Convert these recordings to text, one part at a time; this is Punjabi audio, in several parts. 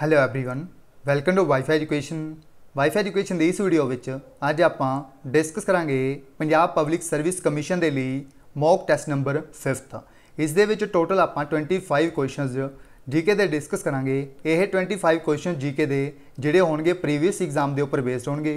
hello everyone welcome to WiFi education WiFi education ਦੇ ਇਸ ਵੀਡੀਓ ਵਿੱਚ ਅੱਜ ਆਪਾਂ ਡਿਸਕਸ ਕਰਾਂਗੇ ਪੰਜਾਬ ਪਬਲਿਕ ਸਰਵਿਸ ਕਮਿਸ਼ਨ ਦੇ ਲਈ ਮੌਕ ਟੈਸਟ ਨੰਬਰ 5th ਇਸ ਦੇ ਵਿੱਚ ਟੋਟਲ ਆਪਾਂ 25 ਕੁਐਸਚਨਸ ਜੀਕੇ ਦੇ ਡਿਸਕਸ ਕਰਾਂਗੇ ਇਹ 25 ਕੁਐਸਚਨ ਜੀਕੇ ਦੇ ਜਿਹੜੇ ਹੋਣਗੇ ਪ੍ਰੀਵੀਅਸ ਐਗਜ਼ਾਮ ਦੇ ਉੱਪਰ ਬੇਸਡ ਹੋਣਗੇ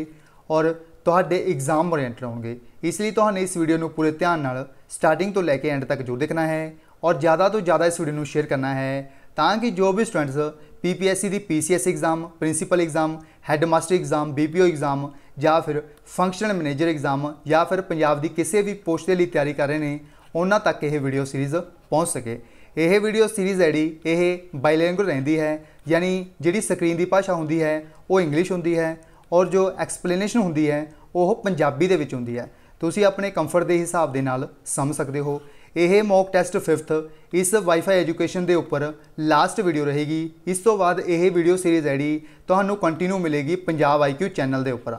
ਔਰ ਤੁਹਾਡੇ ਐਗਜ਼ਾਮ ਓਰੀਐਂਟਡ ਹੋਣਗੇ ਇਸ ਲਈ ਤੁਹਾਨੂੰ ਇਸ ਵੀਡੀਓ ਨੂੰ ਪੂਰੇ ਧਿਆਨ ਨਾਲ ਸਟਾਰਟਿੰਗ ਤੋਂ ਲੈ ਕੇ ਐਂਡ ਤੱਕ ਜੋ ਦੇਖਣਾ ਹੈ ਔਰ ਜ਼ਿਆਦਾ ਤੋਂ ਜ਼ਿਆਦਾ ਇਸ ਵੀਡੀਓ ਨੂੰ ਸ਼ੇਅਰ ਕਰਨਾ ਹੈ ਤਾਂ ਕਿ ਜੋ ਵੀ ਸਟੂਡੈਂਟਸ ਪੀਪੀਐਸਸੀ ਦੀ PCS exam principal exam headmaster exam BPO exam ਜਾਂ ਫਿਰ ਫੰਕਸ਼ਨਲ ਮੈਨੇਜਰ ਐਗਜ਼ਾਮ ਜਾਂ ਫਿਰ ਪੰਜਾਬ ਦੀ ਕਿਸੇ ਵੀ ਪੋਸਟ ਦੇ ਲਈ ਤਿਆਰੀ ਕਰ ਰਹੇ ਨੇ ਉਹਨਾਂ ਤੱਕ ਇਹ ਵੀਡੀਓ ਸੀਰੀਜ਼ ਪਹੁੰਚ ਸਕੇ ਇਹ ਵੀਡੀਓ ਸੀਰੀਜ਼ ਜੀ ਇਹ ਬਾਈਲੈਂਗੁਅਲ ਰਹਿੰਦੀ ਹੈ ਯਾਨੀ ਜਿਹੜੀ ਸਕਰੀਨ ਦੀ ਭਾਸ਼ਾ ਹੁੰਦੀ ਹੈ ਉਹ ਇੰਗਲਿਸ਼ ਹੁੰਦੀ ਹੈ ਔਰ ਜੋ ਐਕਸਪਲੇਨੇਸ਼ਨ ਹੁੰਦੀ ਹੈ ਉਹ ਪੰਜਾਬੀ ਦੇ ਵਿੱਚ ਹੁੰਦੀ ਹੈ ਤੁਸੀਂ ਆਪਣੇ ਕੰਫਰਟ ਦੇ ਹਿਸਾਬ ਦੇ ਨਾਲ ਸਮਝ ਸਕਦੇ ਹੋ ਇਹ ਮੌਕ ਟੈਸਟ 5th ਇਸ ਵਾਈਫਾਈ ਐਜੂਕੇਸ਼ਨ ਦੇ ਉੱਪਰ ਲਾਸਟ ਵੀਡੀਓ ਰਹੇਗੀ ਇਸ ਤੋਂ ਬਾਅਦ ਇਹ ਵੀਡੀਓ ਸੀਰੀਜ਼ ਐਡੀ ਤੁਹਾਨੂੰ ਕੰਟੀਨਿਊ ਮਿਲੇਗੀ ਪੰਜਾਬ ਆਈਕਿਊ ਚੈਨਲ ਦੇ ਉੱਪਰ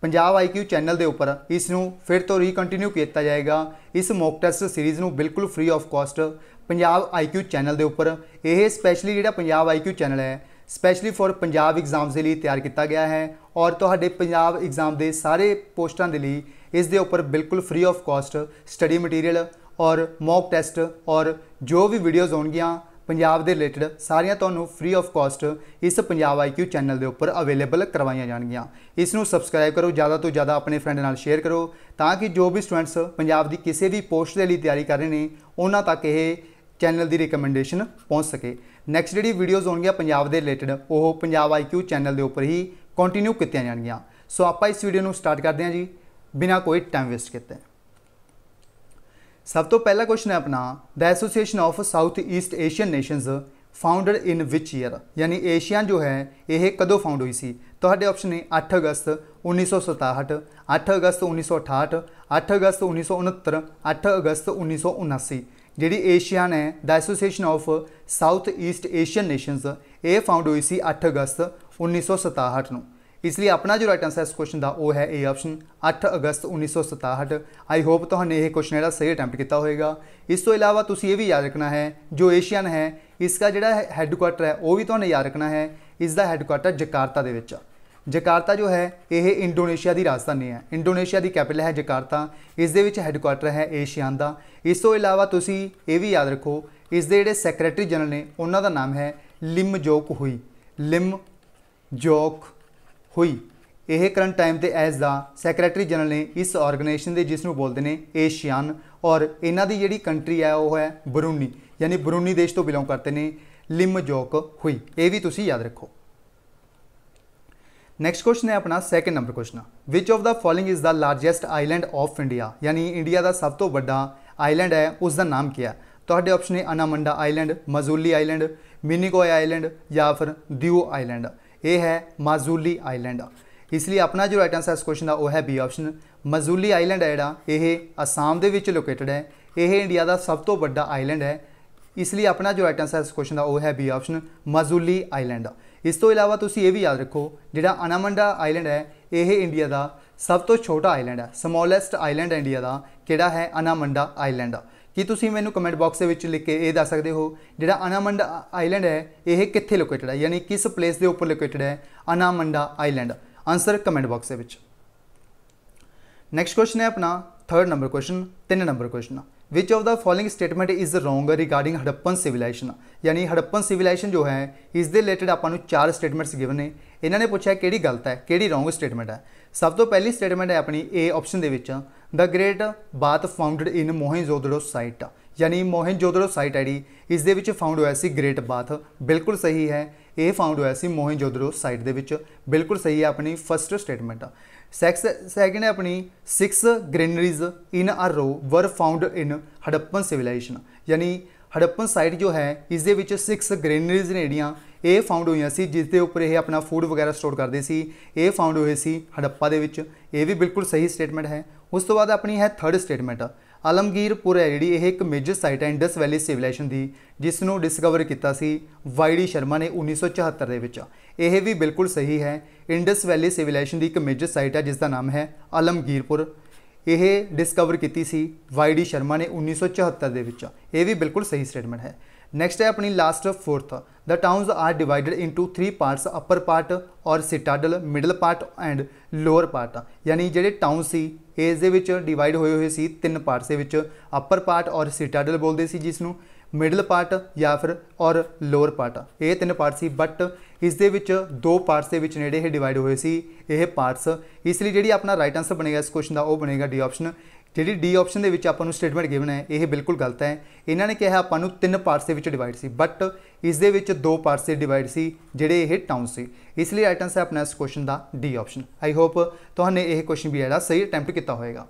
ਪੰਜਾਬ ਆਈਕਿਊ ਚੈਨਲ ਦੇ ਉੱਪਰ ਇਸ ਨੂੰ ਫਿਰ ਤੋਂ ਰੀਕੰਟੀਨਿਊ ਕੀਤਾ ਜਾਏਗਾ ਇਸ ਮੌਕ ਟੈਸਟ ਸੀਰੀਜ਼ ਨੂੰ ਬਿਲਕੁਲ free of cost Punjab IQ channel ਦੇ ਉੱਪਰ ਇਹ ਸਪੈਸ਼ਲੀ ਜਿਹੜਾ ਪੰਜਾਬ ਆਈਕਿਊ ਚੈਨਲ ਹੈ ਸਪੈਸ਼ਲੀ ਫॉर ਪੰਜਾਬ ਐਗਜ਼ਾਮਸ ਦੇ ਲਈ ਤਿਆਰ ਕੀਤਾ ਗਿਆ ਹੈ ਔਰ ਤੁਹਾਡੇ ਪੰਜਾਬ ਐਗਜ਼ਾਮ ਦੇ ਸਾਰੇ ਪੋਸਟਾਂ ਦੇ ਲਈ ਇਸ ਦੇ ਉੱਪਰ ਬਿਲਕੁਲ free of cost study material ਔਰ ਮੌਕ ਟੈਸਟ ਔਰ ਜੋ ਵੀ ਵੀਡੀਓਜ਼ ਹੋਣਗੀਆਂ ਪੰਜਾਬ ਦੇ ਰਿਲੇਟਡ ਸਾਰੀਆਂ ਤੁਹਾਨੂੰ ਫ੍ਰੀ ਆਫ ਕਾਸਟ ਇਸ ਪੰਜਾਬ ਆਈਕਿਊ ਚੈਨਲ ਦੇ ਉੱਪਰ ਅਵੇਲੇਬਲ ਕਰਵਾਈਆਂ ਜਾਣਗੀਆਂ ਇਸ ਨੂੰ ਸਬਸਕ੍ਰਾਈਬ ਕਰੋ ਜ਼ਿਆਦਾ ਤੋਂ ਜ਼ਿਆਦਾ ਆਪਣੇ ਫਰੈਂਡ ਨਾਲ ਸ਼ੇਅਰ ਕਰੋ ਤਾਂ ਕਿ ਜੋ ਵੀ ਸਟੂਡੈਂਟਸ ਪੰਜਾਬ ਦੀ ਕਿਸੇ ਵੀ ਪੋਸਟ ਦੇ ਲਈ ਤਿਆਰੀ ਕਰ ਰਹੇ ਨੇ ਉਹਨਾਂ ਤੱਕ ਇਹ ਚੈਨਲ ਦੀ ਰეკਮੈਂਡੇਸ਼ਨ ਪਹੁੰਚ ਸਕੇ ਨੈਕਸਟ ਜਿਹੜੀ ਵੀਡੀਓਜ਼ ਹੋਣਗੀਆਂ ਪੰਜਾਬ ਦੇ ਰਿਲੇਟਡ ਉਹ ਪੰਜਾਬ ਆਈਕਿਊ ਚੈਨਲ ਦੇ ਉੱਪਰ ਹੀ ਕੰਟੀਨਿਊ ਕੀਤੀਆਂ ਜਾਣਗੀਆਂ ਸੋ ਆਪਾਂ ਇਸ ਵੀਡੀਓ ਨੂੰ ਸਟਾਰਟ ਕਰਦੇ ਹਾਂ ਜੀ ਬਿਨਾਂ ਕੋਈ ਟਾਈਮ ਵੇਸਟ ਕੀਤੇ ਸਭ ਤੋਂ ਪਹਿਲਾ ਕੁਐਸਚਨ ਹੈ ਆਪਣਾ the Association of South East Asian Nations founded in ਵਿਚ ਈਅਰ ਯਾਨੀ ਏਸ਼ੀਆ ਜੋ ਹੈ ਇਹ ਕਦੋਂ ਫਾਊਂਡ ਹੋਈ ਸੀ ਤੁਹਾਡੇ ਆਪਸ਼ਨ ਨੇ 8 ਅਗਸਤ 1967 8 ਅਗਸਤ 1968 8 ਅਗਸਤ 1969 8 ਅਗਸਤ 1979 ਜਿਹੜੀ ਏਸ਼ੀਆ ਨੇ the Association of South East Asian Nations ਇਹ ਫਾਊਂਡ ਹੋਈ ਸੀ 8 ਅਗਸਤ 1967 ਨੂੰ ਇਸ ਲਈ ਆਪਣਾ ਜੋ ਰਾਈਟ ਆਨਸਰ ਇਸ ਕੁਐਸਚਨ ਦਾ ਉਹ ਹੈ A ਆਪਸ਼ਨ 8 ਅਗਸਤ 1967 ਆਈ ਹੋਪ ਤੁਹਾਨੂੰ ਇਹ ਕੁਐਸਚਨ ਜਿਹੜਾ ਸਹੀ ਅਟੈਂਪਟ ਕੀਤਾ ਹੋਵੇਗਾ ਇਸ ਤੋਂ ਇਲਾਵਾ ਤੁਸੀਂ ਇਹ ਵੀ ਯਾਦ ਰੱਖਣਾ ਹੈ ਜੋ ਏਸ਼ੀਅਨ ਹੈ ਇਸ ਦਾ ਜਿਹੜਾ ਹੈੱਡਕੁਆਟਰ ਹੈ ਉਹ ਵੀ ਤੁਹਾਨੂੰ ਯਾਦ ਰੱਖਣਾ ਹੈ ਇਸ ਦਾ ਹੈੱਡਕੁਆਟਰ ਜਕਾਰਤਾ ਦੇ ਵਿੱਚ ਜਕਾਰਤਾ ਜੋ ਹੈ ਇਹ ਇੰਡੋਨੇਸ਼ੀਆ ਦੀ ਰਾਜਧਾਨੀ ਹੈ ਇੰਡੋਨੇਸ਼ੀਆ ਦੀ ਕੈਪੀਟਲ ਹੈ ਜਕਾਰਤਾ ਇਸ ਦੇ ਵਿੱਚ ਹੈੱਡਕੁਆਟਰ ਹੈ ਏਸ਼ੀਅਨ ਦਾ ਇਸ ਤੋਂ ਇਲਾਵਾ ਤੁਸੀਂ ਇਹ ਵੀ ਯਾਦ ਰੱਖੋ ਇਸ ਦੇ ਜਿਹੜੇ ਸੈਕਟਰੀ ਜਨਰਲ ਨੇ ਉਹਨਾਂ ਦਾ ਨਾਮ ਹੈ ਲਿਮ ਜੋਕ ਹੋਈ ਲਿਮ ਜੋਕ ਹੋਈ ਇਹ ਕਰੰਟ ਟਾਈਮ ਤੇ ਐਸ ਦਾ ਸੈਕਟਰੀ ਜਨਰਲ ਨੇ ਇਸ ਆਰਗੇਨਾਈਜੇਸ਼ਨ ਦੇ ਜਿਸ ਨੂੰ ਬੋਲਦੇ ਨੇ ਏਸ਼ੀਅਨ ਔਰ ਇਹਨਾਂ ਦੀ ਜਿਹੜੀ ਕੰਟਰੀ ਹੈ ਉਹ ਹੈ ਬਰੂਨੀ ਯਾਨੀ ਬਰੂਨੀ ਦੇਸ਼ ਤੋਂ ਬਿਲੋਂਗ ਕਰਦੇ ਨੇ ਲਿਮ ਜੋਕ ਹੋਈ ਇਹ ਵੀ ਤੁਸੀਂ ਯਾਦ ਰੱਖੋ ਨੈਕਸਟ ਕੁਐਸਚਨ ਹੈ ਆਪਣਾ second number question which of the following is the largest island of India ਯਾਨੀ ਇੰਡੀਆ ਦਾ ਸਭ ਤੋਂ ਵੱਡਾ ਆਈਲੈਂਡ ਹੈ ਉਸ ਦਾ ਨਾਮ ਕੀ ਹੈ ਤੁਹਾਡੇ ਆਪਸ਼ਨ ਹੈ ਅਨਾਮੰਡਾ island Majuli island Minicoy island ਜਾਂ ਫਿਰ ਦਿਓ ਆਈਲੈਂਡ ਇਹ ਹੈ ਮਾਜ਼ੂਲੀ ਆਈਲੈਂਡ ਇਸ ਲਈ ਆਪਣਾ ਜੋ ਰਾਈਟ ਆਨਸਰ ਇਸ ਕੁਐਸਚਨ ਦਾ ਉਹ ਹੈ ਬੀ ਆਪਸ਼ਨ ਮਾਜ਼ੂਲੀ ਆਈਲੈਂਡ ਹੈ ਜਿਹੜਾ ਇਹ ਅਸਾਮ ਦੇ ਵਿੱਚ ਲੋਕੇਟਡ ਹੈ ਇਹ ਇੰਡੀਆ ਦਾ ਸਭ ਤੋਂ ਵੱਡਾ ਆਈਲੈਂਡ ਹੈ ਇਸ ਲਈ ਆਪਣਾ ਜੋ ਰਾਈਟ ਆਨਸਰ ਇਸ ਕੁਐਸਚਨ ਦਾ ਉਹ ਹੈ ਬੀ ਆਪਸ਼ਨ ਮਾਜ਼ੂਲੀ ਆਈਲੈਂਡ ਇਸ ਤੋਂ ਇਲਾਵਾ ਤੁਸੀਂ ਇਹ ਵੀ ਯਾਦ ਰੱਖੋ ਜਿਹੜਾ ਅਨਾਮੰਡਾ ਆਈਲੈਂਡ ਹੈ ਇਹ ਇੰਡੀਆ ਦਾ ਸਭ ਤੋਂ ਛੋਟਾ ਆਈਲੈਂਡ ਹੈ ਸਮਾਲੈਸਟ ਆਈਲੈਂਡ ਇੰਡੀਆ ਦਾ ਕਿਹੜਾ ਹੈ ਅਨਾਮੰਡਾ ਆਈਲੈਂਡ ਕੀ ਤੁਸੀਂ ਮੈਨੂੰ ਕਮੈਂਟ ਬਾਕਸ ਦੇ ਵਿੱਚ ਲਿਖ ਕੇ ਇਹ ਦੱਸ ਸਕਦੇ ਹੋ ਜਿਹੜਾ ਅਨਾਮੰਡਾ ਆਈਲੈਂਡ ਹੈ ਇਹ ਕਿੱਥੇ ਲੋਕੇਟਡ ਹੈ ਯਾਨੀ ਕਿਸ ਪਲੇਸ ਦੇ ਉੱਪਰ ਲੋਕੇਟਡ ਹੈ ਅਨਾਮੰਡਾ ਆਈਲੈਂਡ ਆਨਸਰ ਕਮੈਂਟ ਬਾਕਸ ਦੇ ਵਿੱਚ ਨੈਕਸਟ ਕੁਐਸਚਨ ਹੈ ਆਪਣਾ 3rd number question 3 number question which of the following statement is wrong regarding Harappan civilisation ਯਾਨੀ ਹੜੱਪਨ ਸਿਵਿਲਾਈਜੇਸ਼ਨ ਜੋ ਹੈ ਇਸ ਦੇ ਰਿਲੇਟਡ ਆਪਾਂ ਨੂੰ ਚਾਰ ਸਟੇਟਮੈਂਟਸ ਗਿਵਨ ਨੇ ਇਹਨਾਂ ਨੇ ਪੁੱਛਿਆ ਕਿਹੜੀ ਗਲਤ ਹੈ ਕਿਹੜੀ ਰੋਂਗ ਸਟੇਟਮੈਂਟ ਹੈ ਸਭ ਤੋਂ ਪਹਿਲੀ ਸਟੇਟਮੈਂਟ ਹੈ ਆਪਣੀ A ਆਪਸ਼ਨ ਦੇ ਵਿੱਚ The Great Bath founded in Mohenjo-daro site ਯਾਨੀ ਮੋਹਨਜੋਦੜੋ ਸਾਈਟ ਆਈਡੀ ਇਸ ਦੇ ਵਿੱਚ ਫਾਊਂਡ ਹੋਇਆ ਸੀ ਗ੍ਰੇਟ ਬਾਥ ਬਿਲਕੁਲ ਸਹੀ ਹੈ ਇਹ ਫਾਊਂਡ ਹੋਇਆ ਸੀ ਮੋਹਨਜੋਦੜੋ ਸਾਈਟ ਦੇ ਵਿੱਚ ਬਿਲਕੁਲ ਸਹੀ ਹੈ ਆਪਣੀ ਫਰਸਟ ਸਟੇਟਮੈਂਟ ਸੈਕਸ ਸੈਕਿੰਡ ਹੈ ਆਪਣੀ 6 ਗ੍ਰੇਨਰੀਜ਼ ਇਨ ਅ ਰੋ ਵਰ ਫਾਊਂਡ ਇਨ ਹੜੱਪਨ ਸਿਵਲਾਈਜੇਸ਼ਨ ਯਾਨੀ ਹੜੱਪਨ ਸਾਈਟ ਜੋ ਹੈ ਇਸ ਦੇ ਵਿੱਚ 6 ਗ੍ਰੇਨਰੀਜ਼ ਨੇ ਜਿਹੜੀਆਂ ਇਹ ਫਾਊਂਡ ਹੋਈਆਂ ਸੀ ਜਿਸ ਦੇ ਉੱਪਰ ਇਹ ਆਪਣਾ ਫੂਡ ਵਗੈਰਾ ਸਟੋਰ ਕਰਦੇ ਸੀ ਇਹ ਫਾਊਂਡ ਹੋਏ ਸੀ ਹੜੱਪਾ ਦੇ ਵਿੱਚ ਇਹ ਵੀ ਬਿਲਕੁਲ ਸਹੀ ਸਟੇਟਮੈਂਟ ਹੈ ਉਸ ਤੋਂ ਬਾਅਦ ਆਪਣੀ ਹੈ ਥਰਡ ਸਟੇਟਮੈਂਟ ਆਲਮਗੀਰਪੁਰ ਹੈ ਜਿਹੜੀ ਇਹ ਇੱਕ ਮੇਜਰ ਸਾਈਟ ਹੈ ਇੰਡਸ ਵੈਲੀ ਸਿਵਲਾਈਜੇਸ਼ਨ ਦੀ ਜਿਸ ਨੂੰ ਡਿਸਕਵਰ ਕੀਤਾ ਸੀ ਵਾਈਡੀ ਸ਼ਰਮਾ ਨੇ 1974 ਦੇ ਵਿੱਚ ਇਹ ਵੀ ਬਿਲਕੁਲ ਸਹੀ ਹੈ ਇੰਡਸ ਵੈਲੀ ਸਿਵਲਾਈਜੇਸ਼ਨ ਦੀ ਇੱਕ ਮੇਜਰ ਸਾਈਟ ਹੈ ਜਿਸ ਦਾ ਨਾਮ ਹੈ ਆਲਮਗੀਰਪੁਰ ਇਹ ਡਿਸਕਵਰ ਕੀਤੀ ਸੀ ਵਾਈਡੀ ਸ਼ਰਮਾ ਨੇ 1974 ਦੇ ਵਿੱਚ ਇਹ ਵੀ ਬਿਲਕੁਲ ਸਹੀ ਸਟੇਟਮੈਂਟ ਹੈ ਨੈਕਸਟ ਹੈ ਆਪਣੀ last fourth the towns are divided into 3 parts upper part or citadel middle part and lower part ਯਾਨੀ ਜਿਹੜੇ ਟਾਊਨ ਸੀ ਇਸ ਦੇ ਵਿੱਚ ਡਿਵਾਈਡ ਹੋਏ ਹੋਏ ਸੀ ਤਿੰਨ ਪਾਰਟਸ ਦੇ ਵਿੱਚ ਅਪਰ ਪਾਰਟ ਔਰ ਸਿਟਾਡਲ ਬੋਲਦੇ ਸੀ ਜਿਸ ਨੂੰ ਮਿਡਲ ਪਾਰਟ ਜਾਂ ਫਿਰ ਔਰ ਲੋਅਰ ਪਾਰਟ ਇਹ ਤਿੰਨ ਪਾਰਟ ਸੀ ਬਟ ਇਸ ਦੇ ਵਿੱਚ ਦੋ ਪਾਰਟਸ ਦੇ ਵਿੱਚ ਨੇੜੇ ਇਹ ਡਿਵਾਈਡ ਹੋਏ ਸੀ ਇਹ ਪਾਰਟਸ ਇਸ ਲਈ ਜਿਹੜੀ ਆਪਣਾ ਰਾਈਟ ਆਨਸਰ ਬਣੇਗਾ ਇਸ ਕੁਐਸਚਨ ਦਾ ਉਹ ਬਣੇਗਾ ਡੀ ਆਪਸ਼ਨ ਜਿਹੜੀ ਡੀ ਆਪਸ਼ਨ ਦੇ ਵਿੱਚ ਆਪਾਂ ਨੂੰ ਸਟੇਟਮੈਂਟ ਗਿਵਨ ਹੈ ਇਹ ਬਿਲਕੁਲ ਗਲਤ ਹੈ ਇਹਨਾਂ ਨੇ ਕਿਹਾ ਆਪਾਂ ਨੂੰ ਤਿੰਨ ਪਾਰਟਸ ਦੇ ਵਿੱਚ ਡਿਵਾਈਡ ਸੀ ਬਟ ਇਸ ਦੇ ਵਿੱਚ ਦੋ ਪਾਰਟਸ ਦੇ ਡਿਵਾਈਡ ਸੀ ਜਿਹੜੇ ਇਹ ਟਾਊਨ ਸੀ ਇਸ ਲਈ ਰਾਈਟ ਆਨਸਰ ਆਪਣਾ ਇਸ ਕੁਐਸਚਨ ਦਾ ਡੀ ਆਪਸ਼ਨ ਆਈ ਹੋਪ ਤੁਹਾਨੂੰ ਇਹ ਕੁਐਸਚਨ ਵੀ ਜਿਹੜਾ ਸਹੀ ਅਟੈਂਪਟ ਕੀਤਾ ਹੋਵੇਗਾ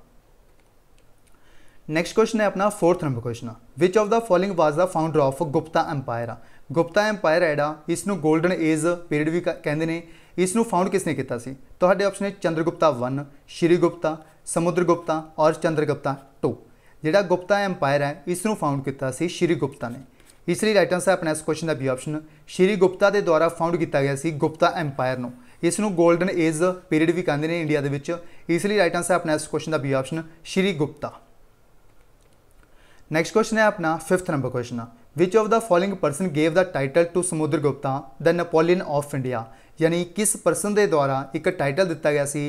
ਨੈਕਸਟ ਕੁਐਸਚਨ ਹੈ ਆਪਣਾ 4th number question which of the following was the founder of Gupta empire Gupta empire ਐਡਾ ਇਸ ਨੂੰ ਗੋਲਡਨ ਏਜ ਪੀਰੀਅਡ ਵੀ ਕਹਿੰਦੇ ਨੇ ਇਸ ਨੂੰ ਫਾਊਂਡ ਕਿਸ ਨੇ ਕੀਤਾ ਸੀ ਤੁਹਾਡੇ ਆਪਸ਼ਨ ਹੈ ਚੰਦਰਗੁਪਤਾ 1 ਸ਼੍ਰੀ ਗੁਪਤਾ ਸਮੁੰਦਰ ਗੁਪਤਾ ਔਰ ਚੰਦਰ ਗੁਪਤਾ 2 ਜਿਹੜਾ ਗੁਪਤਾ ਐਮਪਾਇਰ ਹੈ ਇਸ ਨੂੰ ਫਾਊਂਡ ਕੀਤਾ ਸੀ ਸ਼੍ਰੀ ਗੁਪਤਾ ਨੇ ਇਸ ਲਈ ਰਾਈਟ ਆਨਸਰ ਆਪਣਾ ਇਸ ਕੁਐਸਚਨ ਦਾ ਬੀ ਆਪਸ਼ਨ ਸ਼੍ਰੀ ਗੁਪਤਾ ਦੇ ਦੁਆਰਾ ਫਾਊਂਡ ਕੀਤਾ ਗਿਆ ਸੀ ਗੁਪਤਾ ਐਮਪਾਇਰ ਨੂੰ ਇਸ ਨੂੰ 골ਡਨ ਏਜ ਪੀਰੀਅਡ ਵੀ ਕਹਿੰਦੇ ਨੇ ਇੰਡੀਆ ਦੇ ਵਿੱਚ ਇਸ ਲਈ ਰਾਈਟ ਆਨਸਰ ਆਪਣਾ ਇਸ ਕੁਐਸਚਨ ਦਾ B option Shri Gupta next question ਹੈ ਆਪਣਾ 5th number question which of the following person gave the title to Samudragupta the Napoleon of India ਯਾਨੀ ਕਿਸ ਪਰਸਨ ਦੇ ਦੁਆਰਾ ਇੱਕ ਟਾਈਟਲ ਦਿੱਤਾ ਗਿਆ ਸੀ